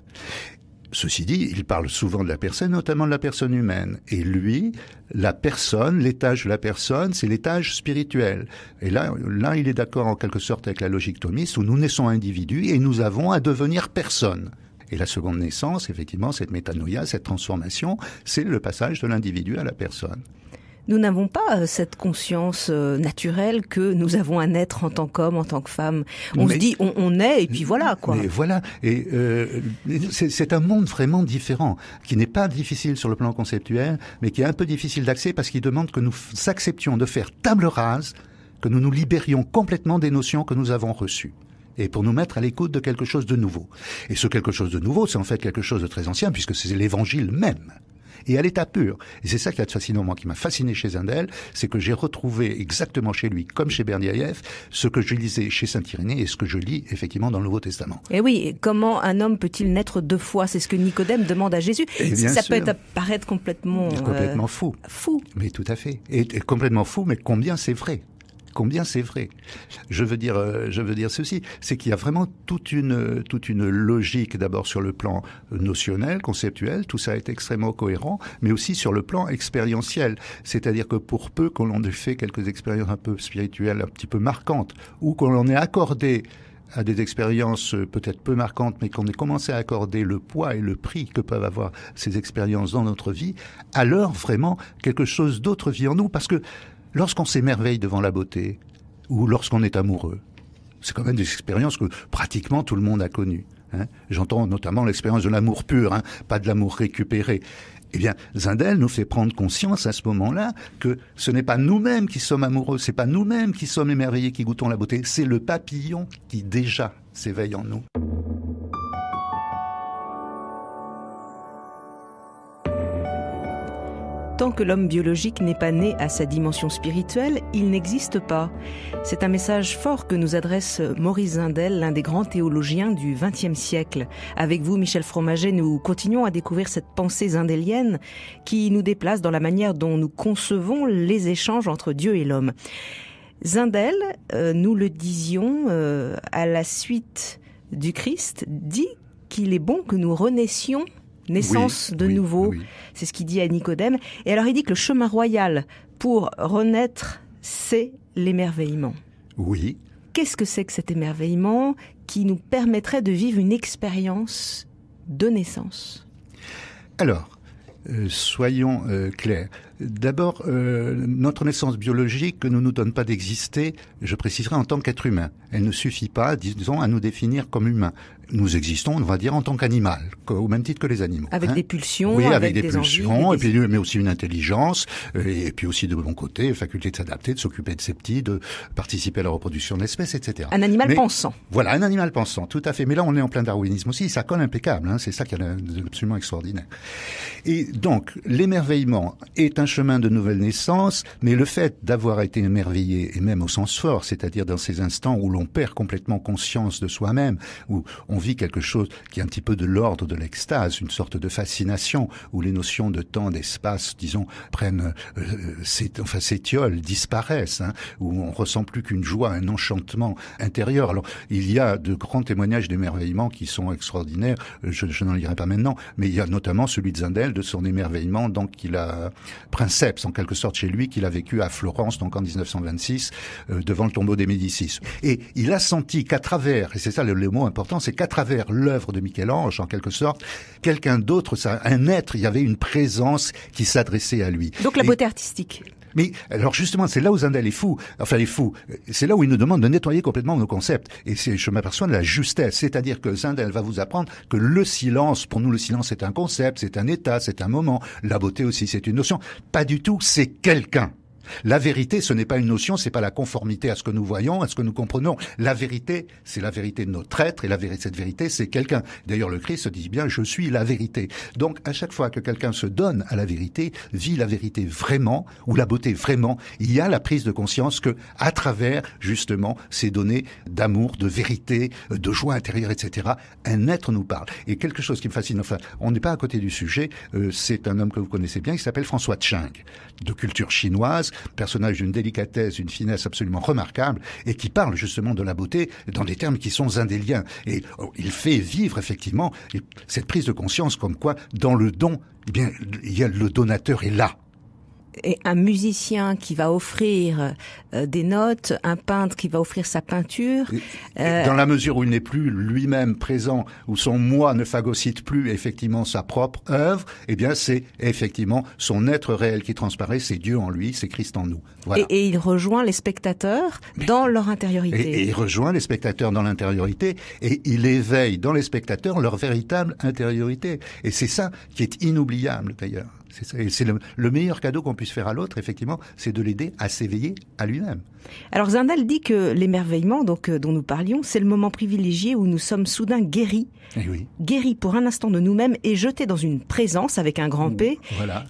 Ceci dit, il parle souvent de la personne, notamment de la personne humaine. Et lui, la personne, l'étage de la personne, c'est l'étage spirituel. Et là, là, il est d'accord en quelque sorte avec la logique thomiste où nous naissons individus et nous avons à devenir personne. Et la seconde naissance, effectivement, cette métanoïa, cette transformation, c'est le passage de l'individu à la personne nous n'avons pas euh, cette conscience euh, naturelle que nous avons un être en tant qu'homme, en tant que femme. On se dit, on, est, et puis voilà, quoi. Mais voilà. Et euh, c'est un monde vraiment différent, qui n'est pas difficile sur le plan conceptuel, mais qui est un peu difficile d'accès parce qu'il demande que nous s'acceptions de faire table rase, que nous nous libérions complètement des notions que nous avons reçues et pour nous mettre à l'écoute de quelque chose de nouveau. Et ce quelque chose de nouveau, c'est en fait quelque chose de très ancien, puisque c'est l'évangile même et à l'état pur. Et c'est ça qui a fascinant, moi, qui m'a fasciné chez Zindel, c'est que j'ai retrouvé exactement chez lui, comme chez Berdyaev, ce que je lisais chez Saint-Irénée et ce que je lis effectivement dans le Nouveau Testament. Eh et oui, comment un homme peut-il naître deux fois C'est ce que Nicodème demande à Jésus. Eh ça peut paraître complètement... Euh, fou. Fou. Mais tout à fait. et complètement fou, mais combien c'est vrai Combien c'est vrai Je veux dire, euh, je veux dire ceci, c'est qu'il y a vraiment toute une toute une logique d'abord sur le plan notionnel, conceptuel, tout ça est extrêmement cohérent, mais aussi sur le plan expérientiel, c'est-à-dire que pour peu qu'on l'on ait fait quelques expériences un peu spirituelles, un petit peu marquantes, ou qu'on en ait accordé à des expériences euh, peut-être peu marquantes, mais qu'on ait commencé à accorder le poids et le prix que peuvent avoir ces expériences dans notre vie, alors vraiment quelque chose d'autre vit en nous, parce que lorsqu'on s'émerveille devant la beauté ou lorsqu'on est amoureux, c'est quand même des expériences que pratiquement tout le monde a connues. Hein. J'entends notamment l'expérience de l'amour pur, hein, pas de l'amour récupéré. Eh bien, Zindel nous fait prendre conscience à ce moment-là que ce n'est pas nous-mêmes qui sommes amoureux, c'est pas nous-mêmes qui sommes émerveillés, qui goûtons la beauté, c'est le papillon qui déjà s'éveille en nous. Tant que l'homme biologique n'est pas né à sa dimension spirituelle, il n'existe pas. C'est un message fort que nous adresse Maurice Zindel, l'un des grands théologiens du XXe siècle. Avec vous, Michel Fromager, nous continuons à découvrir cette pensée zindélienne qui nous déplace dans la manière dont nous concevons les échanges entre Dieu et l'homme. Zindel, euh, nous le disions euh, à la suite du Christ, dit qu'il est bon que nous renaissions naissance de nouveau. C'est ce qu'il dit à Nicodème. Et alors il dit que le chemin royal pour renaître, c'est l'émerveillement. Oui. Qu'est-ce que c'est que cet émerveillement qui nous permettrait de vivre une expérience de naissance Alors, euh, soyons euh, clairs. D'abord, euh, notre naissance biologique ne nous donne pas d'exister, je préciserai, en tant qu'être humain. Elle ne suffit pas, disons, à nous définir comme humains nous existons, on va dire, en tant qu'animal, au même titre que les animaux. Avec hein. des pulsions, oui, avec, des, pulsions, et puis, mais aussi une intelligence, euh, et, puis aussi de bon côté, faculté de s'adapter, de s'occuper de ses petits, de participer à la reproduction de l'espèce, etc. Un animal pensant. Voilà, un animal pensant, tout à fait. Mais là, on est en plein darwinisme aussi, ça colle impeccable, hein, c'est ça qui est absolument extraordinaire. Et donc, l'émerveillement est un chemin de nouvelle naissance, mais le fait d'avoir été émerveillé, et même au sens fort, c'est-à-dire dans ces instants où l'on perd complètement conscience de soi-même, où on vit quelque chose qui est un petit peu de l'ordre de l'extase, une sorte de fascination où les notions de temps, d'espace, disons, prennent, euh, euh enfin, s'étiolent, disparaissent, hein, où on ressent plus qu'une joie, un enchantement intérieur. Alors, il y a de grands témoignages d'émerveillement qui sont extraordinaires. Euh, je, je n'en lirai pas maintenant, mais il y a notamment celui de Zindel de son émerveillement, donc qu'il a princeps en quelque sorte chez lui qu'il a vécu à Florence, donc en 1926, euh, devant le tombeau des Médicis. Et il a senti qu'à travers, et c'est ça le, le mot important, c'est à travers l'œuvre de Michel-Ange, en quelque sorte, quelqu'un d'autre, un être, il y avait une présence qui s'adressait à lui. Donc la beauté artistique. Mais alors justement, c'est là où Zandel est fou. Enfin, il est fou. C'est là où il nous demande de nettoyer complètement nos concepts. Et je m'aperçois de la justesse. C'est-à-dire que Zindel va vous apprendre que le silence, pour nous, le silence est un concept, c'est un état, c'est un moment. La beauté aussi, c'est une notion. Pas du tout, c'est quelqu'un. La vérité, ce n'est pas une notion, c'est pas la conformité à ce que nous voyons, à ce que nous comprenons. La vérité, c'est la vérité de notre être, et la vérité, cette vérité, c'est quelqu'un. D'ailleurs, le Christ se dit bien, je suis la vérité. Donc, à chaque fois que quelqu'un se donne à la vérité, vit la vérité vraiment, ou la beauté vraiment, il y a la prise de conscience que, à travers, justement, ces données d'amour, de vérité, de joie intérieure, etc., un être nous parle. Et quelque chose qui me fascine, enfin, on n'est pas à côté du sujet, euh, c'est un homme que vous connaissez bien, il s'appelle François Cheng, de culture chinoise, personnage d'une délicatesse, d'une finesse absolument remarquable, et qui parle justement de la beauté dans des termes qui sont indéliens. Et oh, il fait vivre effectivement cette prise de conscience comme quoi, dans le don, eh bien, il y a le donateur est là et un musicien qui va offrir euh, des notes, un peintre qui va offrir sa peinture. Euh, dans la mesure où il n'est plus lui-même présent, où son moi ne phagocyte plus effectivement sa propre œuvre, eh bien c'est effectivement son être réel qui transparaît, c'est Dieu en lui, c'est Christ en nous. Et, il rejoint les spectateurs dans leur intériorité. et il rejoint les spectateurs dans l'intériorité et il éveille dans les spectateurs leur véritable intériorité. Et c'est ça qui est inoubliable d'ailleurs. C'est le, le meilleur cadeau qu'on puisse faire à l'autre, effectivement, c'est de l'aider à s'éveiller à lui-même. Alors Zindal dit que l'émerveillement donc euh, dont nous parlions, c'est le moment privilégié où nous sommes soudain guéris, eh guéris pour un instant de nous-mêmes et jetés dans une présence avec un grand P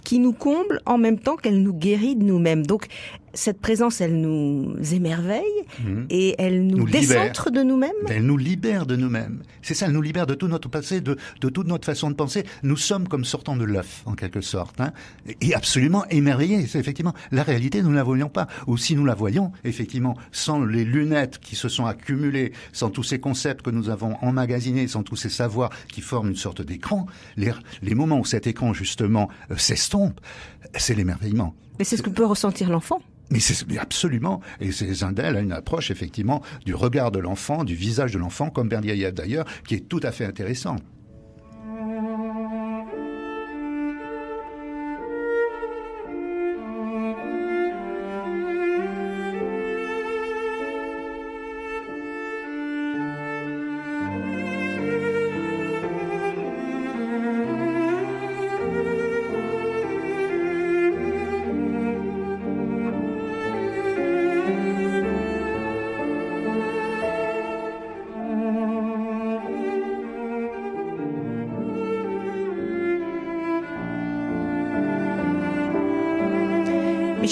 qui nous comble en même temps qu'elle nous guérit de nous-mêmes. Donc cette présence, elle nous émerveille mmh. et elle nous, décentre de nous-mêmes. Elle nous libère de nous-mêmes. C'est ça, elle nous libère de tout notre passé, de, de toute notre façon de penser. Nous sommes comme sortant de l'œuf, en quelque sorte, hein. et absolument émerveillés. C'est effectivement la réalité, nous ne la voyons pas. Ou si nous la voyons, effectivement, sans les lunettes qui se sont accumulées, sans tous ces concepts que nous avons emmagasinés, sans tous ces savoirs qui forment une sorte d'écran, les, moments où cet écran, justement, euh, s'estompe, c'est l'émerveillement. Mais c'est ce que peut ressentir l'enfant. Mais c'est absolument, et c'est Zindel a une approche effectivement du regard de l'enfant, du visage de l'enfant, comme a d'ailleurs, qui est tout à fait intéressant.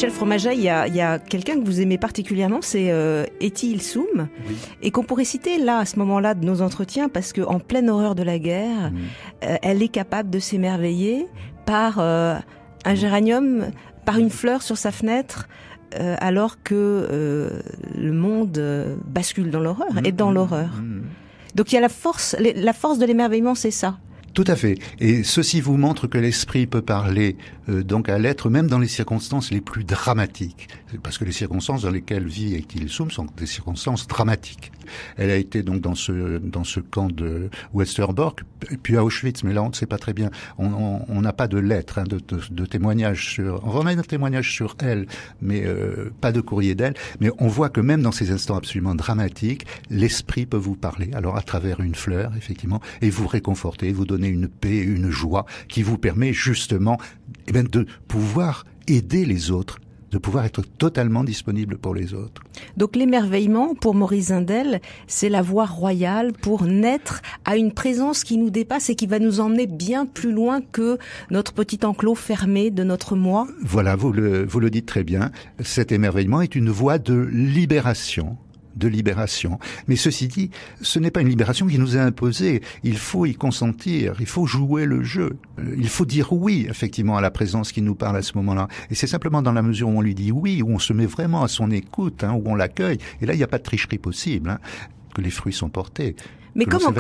Michel Fromaget, il y a, quelqu'un que vous aimez particulièrement, c'est euh, Eti Ilsoum, et qu'on pourrait citer là, à ce moment-là, de nos entretiens, parce qu'en pleine horreur de la guerre, euh, elle est capable de s'émerveiller par euh, un géranium, par une fleur sur sa fenêtre, euh, alors que le monde bascule dans l'horreur, mm, et dans mm, l'horreur. Mm. Donc il y a la force, la force de l'émerveillement, c'est ça. Tout à fait. Et ceci vous montre que l'esprit peut parler euh, donc à l'être même dans les circonstances les plus dramatiques. Parce que les circonstances dans lesquelles vit qu'il Soum sont des circonstances dramatiques. Elle a été donc dans ce, dans ce camp de Westerbork, puis à Auschwitz, mais là on ne sait pas très bien. On n'a pas de lettres, hein, de, de, témoignages sur... On remet un témoignage sur elle, mais euh, pas de courrier d'elle. Mais on voit que même dans ces instants absolument dramatiques, l'esprit peut vous parler. Alors à travers une fleur, effectivement, et vous réconforter, vous donner une paix, une joie qui vous permet justement... Eh ben, de pouvoir aider les autres de pouvoir être totalement disponible pour les autres. Donc l'émerveillement, pour Maurice Indel, c'est la voie royale pour naître à une présence qui nous dépasse et qui va nous emmener bien plus loin que notre petit enclos fermé de notre moi. Voilà, vous le dites très bien. Cet émerveillement est une voie de libération de libération. Mais ceci dit, ce n'est pas une libération qui nous est imposée. Il faut y consentir, il faut jouer le jeu, euh, il faut dire oui effectivement à la présence qui nous parle à ce moment-là. Et c'est simplement dans la mesure où on lui dit oui, où on se met vraiment à son écoute, hein, où on l'accueille. Et là, il n'y a pas de tricherie possible, hein, que les fruits sont portés. Mais comment,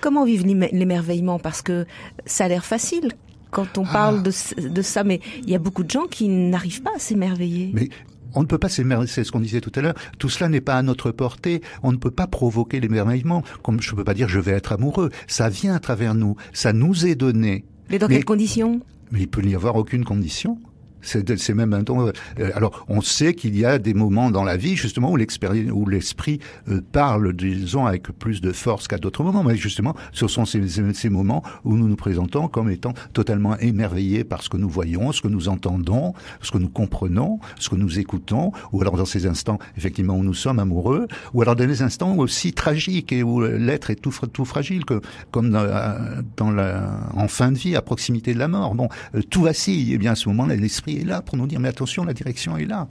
comment vivent l'émerveillement Parce que ça a l'air facile quand on ah. parle de, de, ça, mais il y a beaucoup de gens qui n'arrivent pas à s'émerveiller. Mais on ne peut pas c'est ce qu'on disait tout à l'heure, tout cela n'est pas à notre portée, on ne peut pas provoquer l'émerveillement, comme je ne peux pas dire je vais être amoureux, ça vient à travers nous, ça nous est donné. Mais dans quelles conditions Mais il peut n'y avoir aucune condition. C'est même un euh, alors, on sait qu'il y a des moments dans la vie, justement, où l'esprit euh, parle, disons, avec plus de force qu'à d'autres moments. Mais justement, ce sont ces, ces, moments où nous nous présentons comme étant totalement émerveillés par ce que nous voyons, ce que nous entendons, ce que nous comprenons, ce que nous écoutons, ou alors dans ces instants, effectivement, où nous sommes amoureux, ou alors dans les instants aussi tragiques et où l'être est tout, tout fragile, que, comme euh, dans, la, en fin de vie, à proximité de la mort. Bon, tout vacille. Et eh bien, à ce moment-là, l'esprit est là pour nous dire mais attention, la direction est là.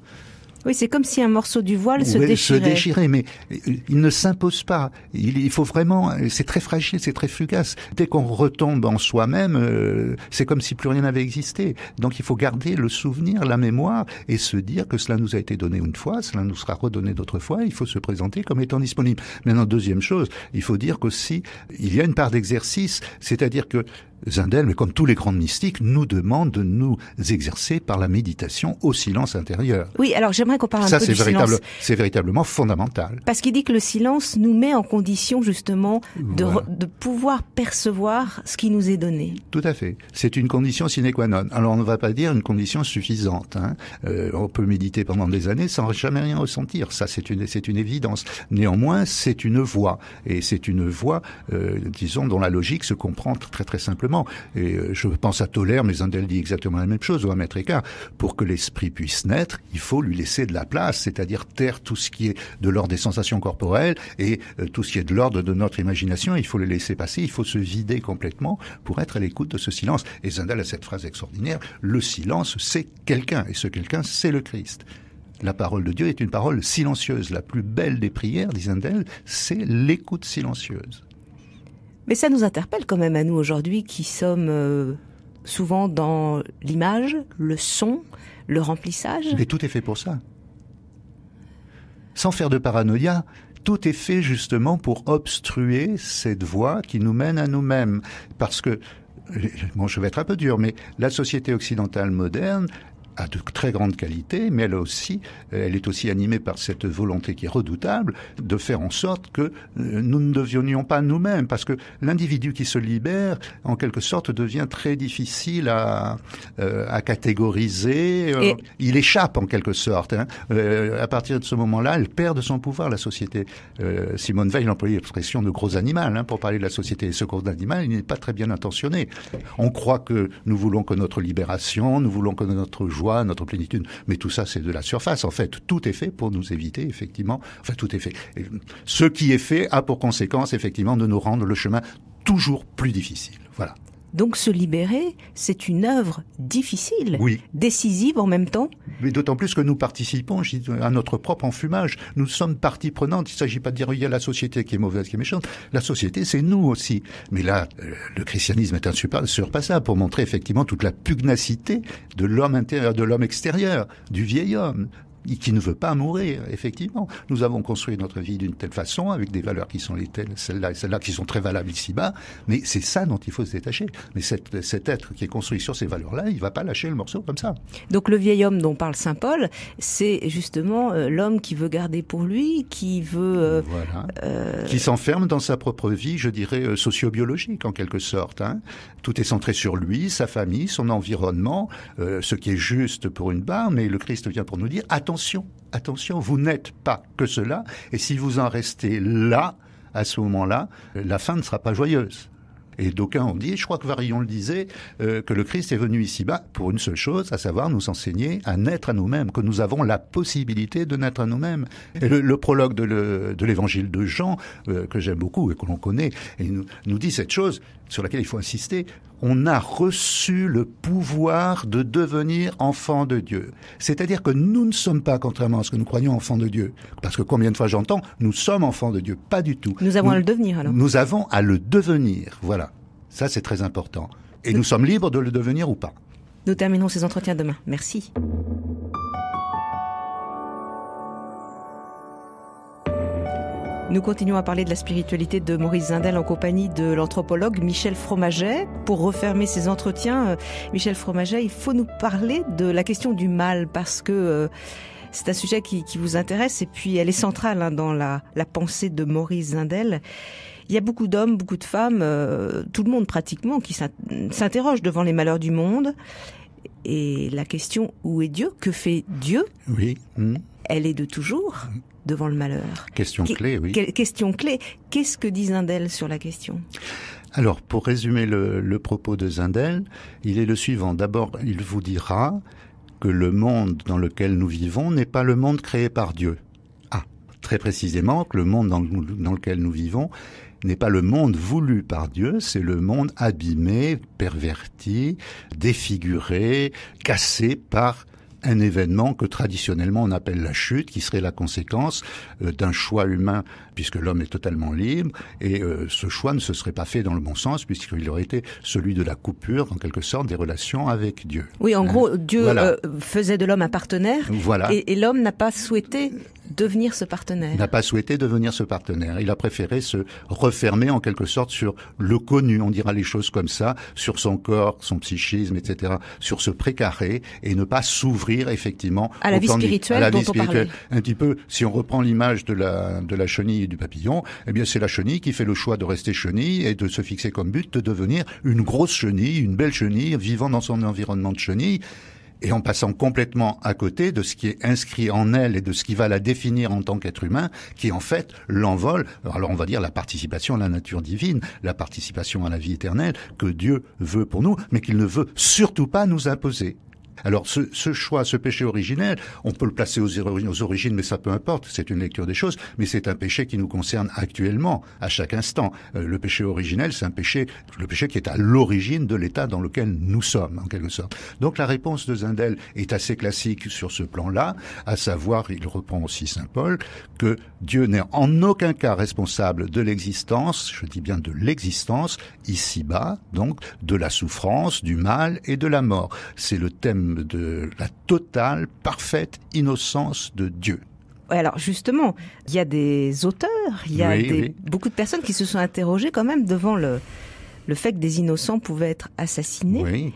Oui, c'est comme si un morceau du voile se déchirait. mais il ne s'impose pas. Il, faut vraiment. C'est très fragile, c'est très fugace. Dès qu'on retombe en soi-même, euh, c'est comme si plus rien n'avait existé. Donc, il faut garder le souvenir, la mémoire, et se dire que cela nous a été donné une fois, cela nous sera redonné d'autres fois. Il faut se présenter comme étant disponible. Maintenant, deuxième chose, il faut dire qu'aussi, il y a une part d'exercice, c'est-à-dire que Zindel, mais comme tous les grands mystiques, nous demande de nous exercer par la méditation au silence intérieur. Oui, alors j'aimerais qu'on parle un Ça, peu du véritable, Ça, C'est véritablement fondamental. Parce qu'il dit que le silence nous met en condition justement de, de pouvoir percevoir ce qui nous est donné. Tout à fait. C'est une condition sine qua non. Alors on ne va pas dire une condition suffisante. Hein. Euh, on peut méditer pendant des années sans jamais rien ressentir. Ça, c'est une, c'est une évidence. Néanmoins, c'est une voie. Et c'est une voie, euh, disons, dont la logique se comprend très très simplement et euh, je pense à Tolère, mais Zendel dit exactement la même chose, ou à Maître Écart. Pour que l'esprit puisse naître, il faut lui laisser de la place, c'est-à-dire taire tout ce qui est de l'ordre des sensations corporelles et euh, tout ce qui est de l'ordre de notre imagination. Il faut le laisser passer, il faut se vider complètement pour être à l'écoute de ce silence. Et Zindel a cette phrase extraordinaire, le silence, c'est quelqu'un, et ce quelqu'un, c'est le Christ. La parole de Dieu est une parole silencieuse. La plus belle des prières, dit Zendel, c'est l'écoute silencieuse. Mais ça nous interpelle quand même à nous aujourd'hui qui sommes euh, souvent dans l'image, le son, le remplissage. Mais tout est fait pour ça. Sans faire de paranoïa, tout est fait justement pour obstruer cette voie qui nous mène à nous-mêmes. Parce que, bon, je vais être un peu dur, mais la société occidentale moderne, a de très grandes qualités, mais elle, aussi, euh, elle est aussi animée par cette volonté qui est redoutable de faire en sorte que euh, nous ne devenions pas nous-mêmes, parce que l'individu qui se libère, en quelque sorte, devient très difficile à, euh, à catégoriser. Il échappe, en quelque sorte. Hein. à partir de ce moment-là, elle perd de son pouvoir, la société. Simone Veil employait l'expression de gros animal hein. pour parler de la société. Et ce gros animal, il n'est pas très bien intentionné. On croit que nous voulons que notre libération, nous voulons que notre joie notre plénitude. Mais tout ça, c'est de la surface, en fait. Tout est fait pour nous éviter, effectivement. Enfin, tout est fait. ce qui est fait a pour conséquence, effectivement, de nous rendre le chemin toujours plus difficile. Voilà. Donc se libérer, c'est une œuvre difficile, oui. décisive en même temps. Mais d'autant plus que nous participons à notre propre enfumage. Nous sommes partie prenante. Il ne s'agit pas de dire il y a la société qui est mauvaise, qui est méchante. La société, c'est nous aussi. Mais là, euh, le christianisme est un insurpassable pour montrer effectivement toute la pugnacité de l'homme intérieur, de l'homme extérieur, du vieil homme, qui ne veut pas mourir, effectivement. Nous avons construit notre vie d'une telle façon, avec des valeurs qui sont les telles, celles-là et celles-là, qui sont très valables ici-bas, mais c'est ça dont il faut se détacher. Mais cet, être qui est construit sur ces valeurs-là, il ne va pas lâcher le morceau comme ça. Donc le vieil homme dont parle Saint Paul, c'est justement euh, l'homme qui veut garder pour lui, qui veut... Euh, euh Qui s'enferme dans sa propre vie, je dirais, euh, sociobiologique en quelque sorte. Hein. Tout est centré sur lui, sa famille, son environnement, ce qui est juste pour une barre, mais le Christ vient pour nous dire, attends attention, attention, vous n'êtes pas que cela, et si vous en restez là, à ce moment-là, la fin ne sera pas joyeuse. Et d'aucuns ont dit, je crois que Varillon le disait, euh, que le Christ est venu ici-bas pour une seule chose, à savoir nous enseigner à naître à nous-mêmes, que nous avons la possibilité de naître à nous-mêmes. Et le, prologue de l'évangile de, Jean, euh, que j'aime beaucoup et que l'on connaît, nous dit cette chose, sur laquelle il faut insister, on a reçu le pouvoir de devenir enfant de Dieu. C'est-à-dire que nous ne sommes pas, contrairement à ce que nous croyons, enfants de Dieu. Parce que combien de fois j'entends, nous sommes enfants de Dieu. Pas du tout. Nous avons à le devenir alors. Nous avons à le devenir. Voilà. Ça, c'est très important. Et nous... nous sommes libres de le devenir ou pas. Nous terminons ces entretiens demain. Merci. Nous continuons à parler de la spiritualité de Maurice Zindel en compagnie de l'anthropologue Michel Fromaget. Pour refermer ces entretiens, euh, Michel Fromaget, il faut nous parler de la question du mal parce que euh, c'est un sujet qui, vous intéresse et puis elle est centrale hein, dans la, pensée de Maurice Zindel. Il y a beaucoup d'hommes, beaucoup de femmes, euh, tout le monde pratiquement, qui s'interroge devant les malheurs du monde. Et la question où est Dieu Que fait Dieu Oui. Hmm. Elle est de toujours. Hmm devant le malheur. Question clé, oui. question clé. Qu'est-ce que dit Zindel sur la question alors, pour résumer le, propos de Zindel, il est le suivant. D'abord, il vous dira que le monde dans lequel nous vivons n'est pas le monde créé par Dieu. Ah, très précisément, que le monde dans lequel nous vivons n'est pas le monde voulu par Dieu, c'est le monde abîmé, perverti, défiguré, cassé par un événement que traditionnellement on appelle la chute, qui serait la conséquence euh, d'un choix humain, puisque l'homme est totalement libre, et euh, ce choix ne se serait pas fait dans le bon sens, puisqu'il aurait été celui de la coupure, en quelque sorte, des relations avec Dieu. Oui, en hein gros, Dieu euh, faisait de l'homme un partenaire, voilà. et l'homme n'a pas souhaité devenir ce partenaire. N'a pas souhaité devenir ce partenaire. Il a préféré se refermer en quelque sorte sur le connu, on dira les choses comme ça, sur son corps, son psychisme, etc., sur ce précaré et ne pas s'ouvrir effectivement à la vie spirituelle. dont un petit peu, si on reprend l'image de la, de la chenille et du papillon, eh bien c'est la chenille qui fait le choix de rester chenille et de se fixer comme but de devenir une grosse chenille, une belle chenille, vivant dans son environnement de chenille et en passant complètement à côté de ce qui est inscrit en elle et de ce qui va la définir en tant qu'être humain, qui en fait l'envole, alors on va dire la participation à la nature divine, la participation à la vie éternelle que Dieu veut pour nous, mais qu'il ne veut surtout pas nous imposer. Alors ce, choix, ce péché originel, on peut le placer aux, origines, mais ça peu importe, c'est une lecture des choses, mais c'est un péché qui nous concerne actuellement, à chaque instant. Euh, le péché originel, c'est un péché, le péché qui est à l'origine de l'état dans lequel nous sommes, en quelque sorte. Donc la réponse de Zindel est assez classique sur ce plan-là, à savoir, il reprend aussi Saint Paul, que Dieu n'est en aucun cas responsable de l'existence, je dis bien de l'existence, ici-bas, donc de la souffrance, du mal et de la mort. C'est le thème de la totale, parfaite innocence de Dieu. Alors justement, il y a des auteurs, il y a beaucoup de personnes qui se sont interrogées quand même devant le, le fait que des innocents pouvaient être assassinés. Oui,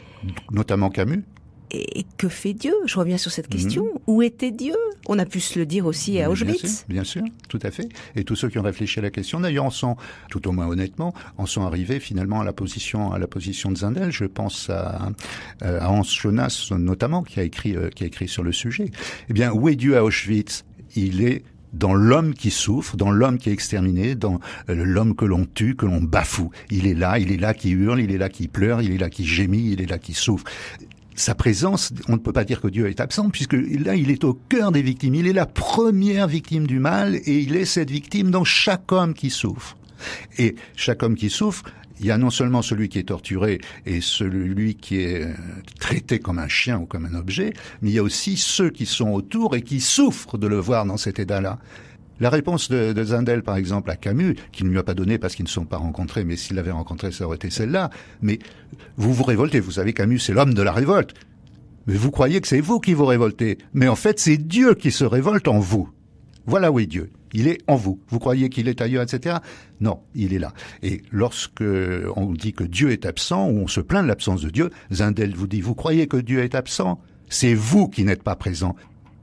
notamment Camus et, que fait Dieu Je reviens sur cette mhm. question. Où était Dieu On a pu se le dire aussi à Auschwitz. Bien sûr, tout à fait. Et tous ceux qui ont réfléchi à la question, d'ailleurs, en sont, tout au moins honnêtement, en sont arrivés finalement à la position, à la position de Zindel. Je pense à, euh, à Hans Jonas notamment, qui a écrit, euh, qui a écrit sur le sujet. Eh bien, où est Dieu à Auschwitz Il est dans l'homme qui souffre, dans l'homme qui est exterminé, dans euh, l'homme que l'on tue, que l'on bafoue. Il est là, il est là qui hurle, il est là qui pleure, il est là qui gémit, il est là qui souffre sa présence, on ne peut pas dire que Dieu est absent, puisque là, il est au cœur des victimes. Il est la première victime du mal, et il est cette victime dans chaque homme qui souffre. Et chaque homme qui souffre, il y a non seulement celui qui est torturé et celui qui est euh, traité comme un chien ou comme un objet, mais il y a aussi ceux qui sont autour et qui souffrent de le voir dans cet état-là. La réponse de, de, Zindel, par exemple, à Camus, qu'il ne lui a pas donné parce qu'ils ne sont pas rencontrés, mais s'il l'avait rencontré, ça aurait été celle-là. Mais vous vous révoltez, vous savez, Camus, c'est l'homme de la révolte. Mais vous croyez que c'est vous qui vous révoltez. Mais en fait, c'est Dieu qui se révolte en vous. Voilà où est Dieu. Il est en vous. Vous croyez qu'il est ailleurs, etc. Non, il est là. Et lorsque on dit que Dieu est absent, ou on se plaint de l'absence de Dieu, Zindel vous dit, vous croyez que Dieu est absent? C'est vous qui n'êtes pas présent.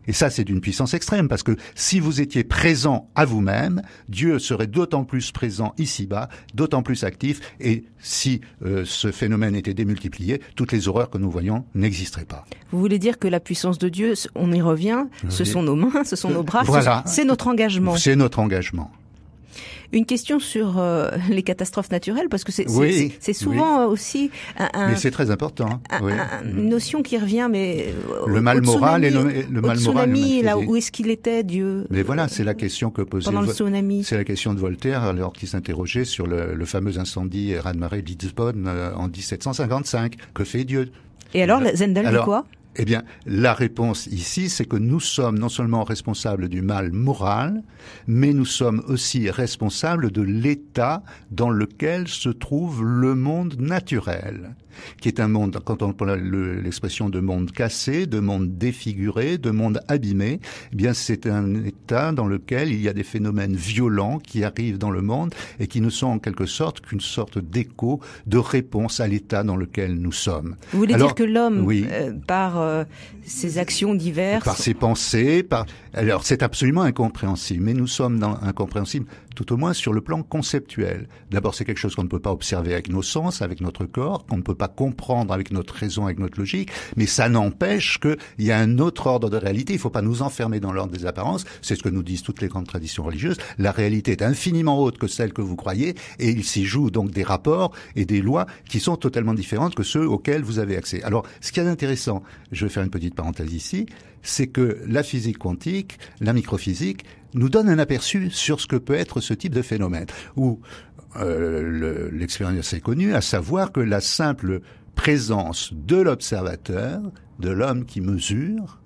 Et ça, c'est d'une puissance extrême, parce que si vous étiez présent à vous-même, Dieu serait d'autant plus présent ici-bas, d'autant plus actif, et si euh, ce phénomène était démultiplié, toutes les horreurs que nous voyons n'existeraient pas. Vous voulez dire que la puissance de Dieu, on y revient, ce sont nos mains, ce sont nos bras, c'est notre engagement. C'est notre engagement. Une question sur euh, <laughs> les catastrophes naturelles, parce que c'est souvent euh, aussi un, mais c'est très important. Hein, oui. une notion qui revient, mais euh, le mal moral et le, mal moral. Tsunami, là où est-ce qu'il était, Dieu Mais voilà, c'est la question que posait pendant le tsunami. C'est la question de Voltaire alors qu'il s'interrogeait sur le, fameux incendie raz de marée en 1755. Que fait Dieu et alors, Zendel dit quoi eh bien, la réponse ici, c'est que nous sommes non seulement responsables du mal moral, mais nous sommes aussi responsables de l'état dans lequel se trouve le monde naturel qui est un monde, quand on prend l'expression de monde cassé, de monde défiguré, de monde abîmé, eh bien c'est un état dans lequel il y a des phénomènes violents qui arrivent dans le monde et qui ne sont en quelque sorte qu'une sorte d'écho, de réponse à l'état dans lequel nous sommes. Vous voulez dire que l'homme, euh, par euh, ses actions diverses, par ses pensées, par alors c'est absolument incompréhensible, mais nous sommes dans incompréhensible tout au moins sur le plan conceptuel. D'abord, c'est quelque chose qu'on ne peut pas observer avec nos sens, avec notre corps, qu'on ne peut pas comprendre avec notre raison, avec notre logique, mais ça n'empêche qu'il y a un autre ordre de réalité. Il ne faut pas nous enfermer dans l'ordre des apparences. C'est ce que nous disent toutes les grandes traditions religieuses. La réalité est infiniment haute que celle que vous croyez, et il s'y joue donc des rapports et des lois qui sont totalement différentes que ceux auxquels vous avez accès. Alors, ce qui est intéressant, je vais faire une petite parenthèse ici, c'est que la physique quantique, la microphysique, nous donne un aperçu sur ce que peut être ce type de phénomène. Où euh, l'expérience est connue, à savoir que la simple présence de l'observateur, de l'homme qui mesure,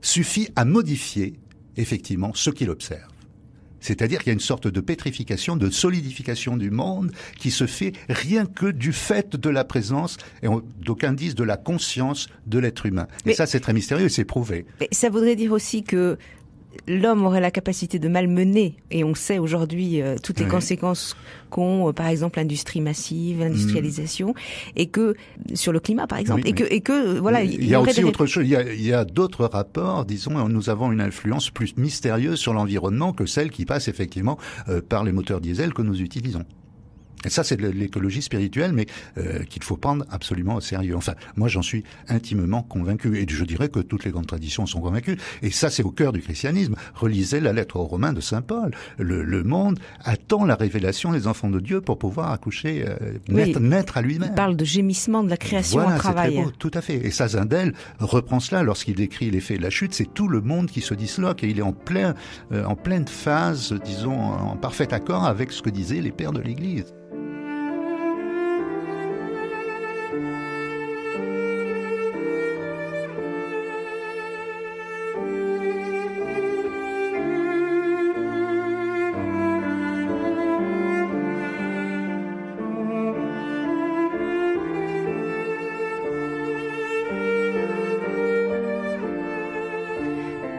suffit à modifier effectivement ce qu'il observe. C'est-à-dire qu'il y a une sorte de pétrification, de solidification du monde qui se fait rien que du fait de la présence, et d'aucun indice de la conscience de l'être humain. et ça, c'est très mystérieux et c'est prouvé. Mais ça voudrait dire aussi que l'homme aurait la capacité de malmener, et on sait aujourd'hui euh, toutes les conséquences qu'ont, euh, par exemple, l'industrie massive, l'industrialisation, mm. et que sur le climat, par exemple, et que et que euh, voilà. Il y, a aussi autre chose. Il y a, d'autres rapports. Disons, nous avons une influence plus mystérieuse sur l'environnement que celle qui passe effectivement par les moteurs diesel que nous utilisons. Et ça, c'est de l'écologie spirituelle, mais euh, qu'il faut prendre absolument au sérieux. Enfin, moi, j'en suis intimement convaincu, et je dirais que toutes les grandes traditions sont convaincues. Et ça, c'est au cœur du christianisme. Relisez la lettre aux Romains de saint Paul. Le, monde attend la révélation des enfants de Dieu pour pouvoir accoucher, euh, naître, à lui-même. Il parle de gémissement de la création au travail. tout à fait. Et Sazindel reprend cela lorsqu'il décrit l'effet de la chute. C'est tout le monde qui se disloque, et il est en plein, euh, en pleine phase, disons, en parfait accord avec ce que disaient les pères de l'Église.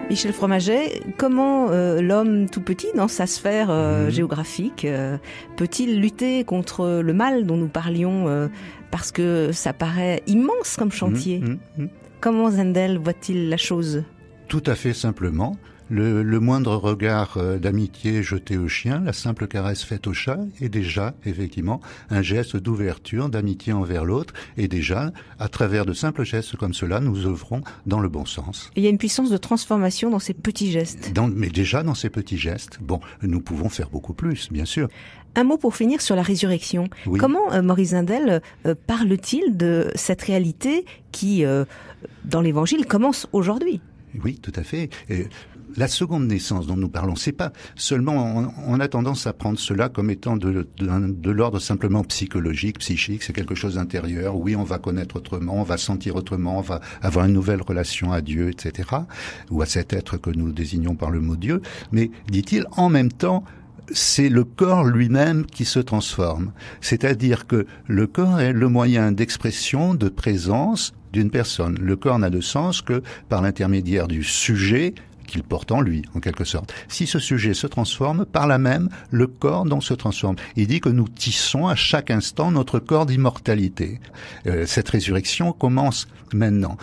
Michel Fromager, comment euh, l'homme tout petit, dans sa sphère euh, mhm. géographique, euh, peut-il lutter contre le mal dont nous parlions Parce que ça paraît immense comme mhm, chantier. Mhm, comment Zendel voit-il la chose Tout à fait simplement. Le, moindre regard euh, d'amitié jeté au chien, la simple caresse faite au chat, est déjà, effectivement, un geste d'ouverture, d'amitié envers l'autre. Et déjà, à travers de simples gestes comme cela, nous œuvrons dans le bon sens. il y a une puissance de transformation dans ces petits gestes. mais déjà dans ces petits gestes, bon, nous pouvons faire beaucoup plus, bien sûr. Un mot pour finir sur la résurrection. Comment euh, Maurice Indel euh, parle-t-il de cette réalité qui, dans l'Évangile, commence aujourd'hui oui, tout à fait la seconde naissance dont nous parlons, c'est pas seulement, on, a tendance à prendre cela comme étant de, l'ordre simplement psychologique, psychique, c'est quelque chose d'intérieur, oui, on va connaître autrement, on va sentir autrement, on va avoir une nouvelle relation à Dieu, etc., ou à cet être que nous désignons par le mot Dieu, mais, dit-il, en même temps, c'est le corps lui-même qui se transforme. C'est-à-dire que le corps est le moyen d'expression, de présence d'une personne. Le corps n'a de sens que par l'intermédiaire du sujet qu'il porte en lui, en quelque sorte. Si ce sujet se transforme, par là même, le corps dont se transforme. Il dit que nous tissons à chaque instant notre corps d'immortalité. Euh, cette résurrection commence maintenant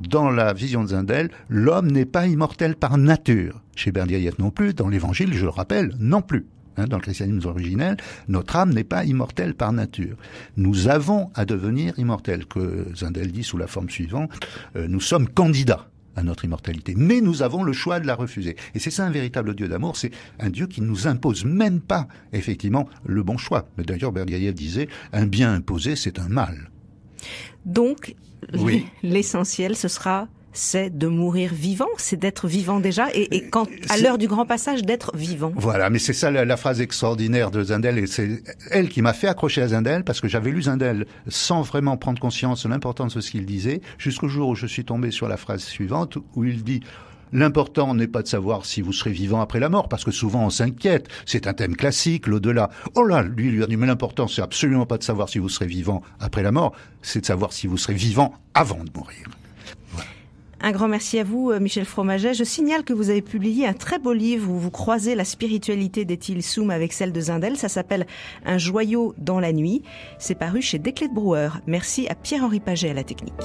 dans la vision de Zindel, l'homme n'est pas immortel par nature. Chez Berdyaev non plus, dans l'évangile, je le rappelle, non plus. Hein, dans le christianisme originel, notre âme n'est pas immortelle par nature. Nous avons à devenir immortels, que Zindel dit sous la forme suivante, euh, nous sommes candidats à notre immortalité. Mais nous avons le choix de la refuser. Et c'est ça un véritable Dieu d'amour, c'est un Dieu qui ne nous impose même pas, effectivement, le bon choix. Mais d'ailleurs, Bergayev disait, un bien imposé, c'est un mal. Donc, oui. <laughs> l'essentiel, ce sera c'est de mourir vivant, c'est d'être vivant déjà, et, quand euh, à l'heure du grand passage, d'être vivant. Voilà, mais c'est ça la, phrase extraordinaire de Zindel, et c'est elle qui m'a fait accrocher à Zindel, parce que j'avais lu Zindel sans vraiment prendre conscience de l'importance de ce qu'il disait, jusqu'au jour où je suis tombé sur la phrase suivante, où il dit... L'important n'est pas de savoir si vous serez vivant après la mort, parce que souvent on s'inquiète. C'est un thème classique, l'au-delà. Oh là, lui lui a dit, mais l'important c'est absolument pas de savoir si vous serez vivant après la mort, c'est de savoir si vous serez vivant avant de mourir. Un grand merci à vous, euh, Michel Fromaget. Je signale que vous avez publié un très beau livre où vous croisez la spiritualité des Soum avec celle de Zindel. Ça s'appelle Un joyau dans la nuit. C'est paru chez Desclés de Brouwer. Merci à Pierre-Henri Paget à la technique.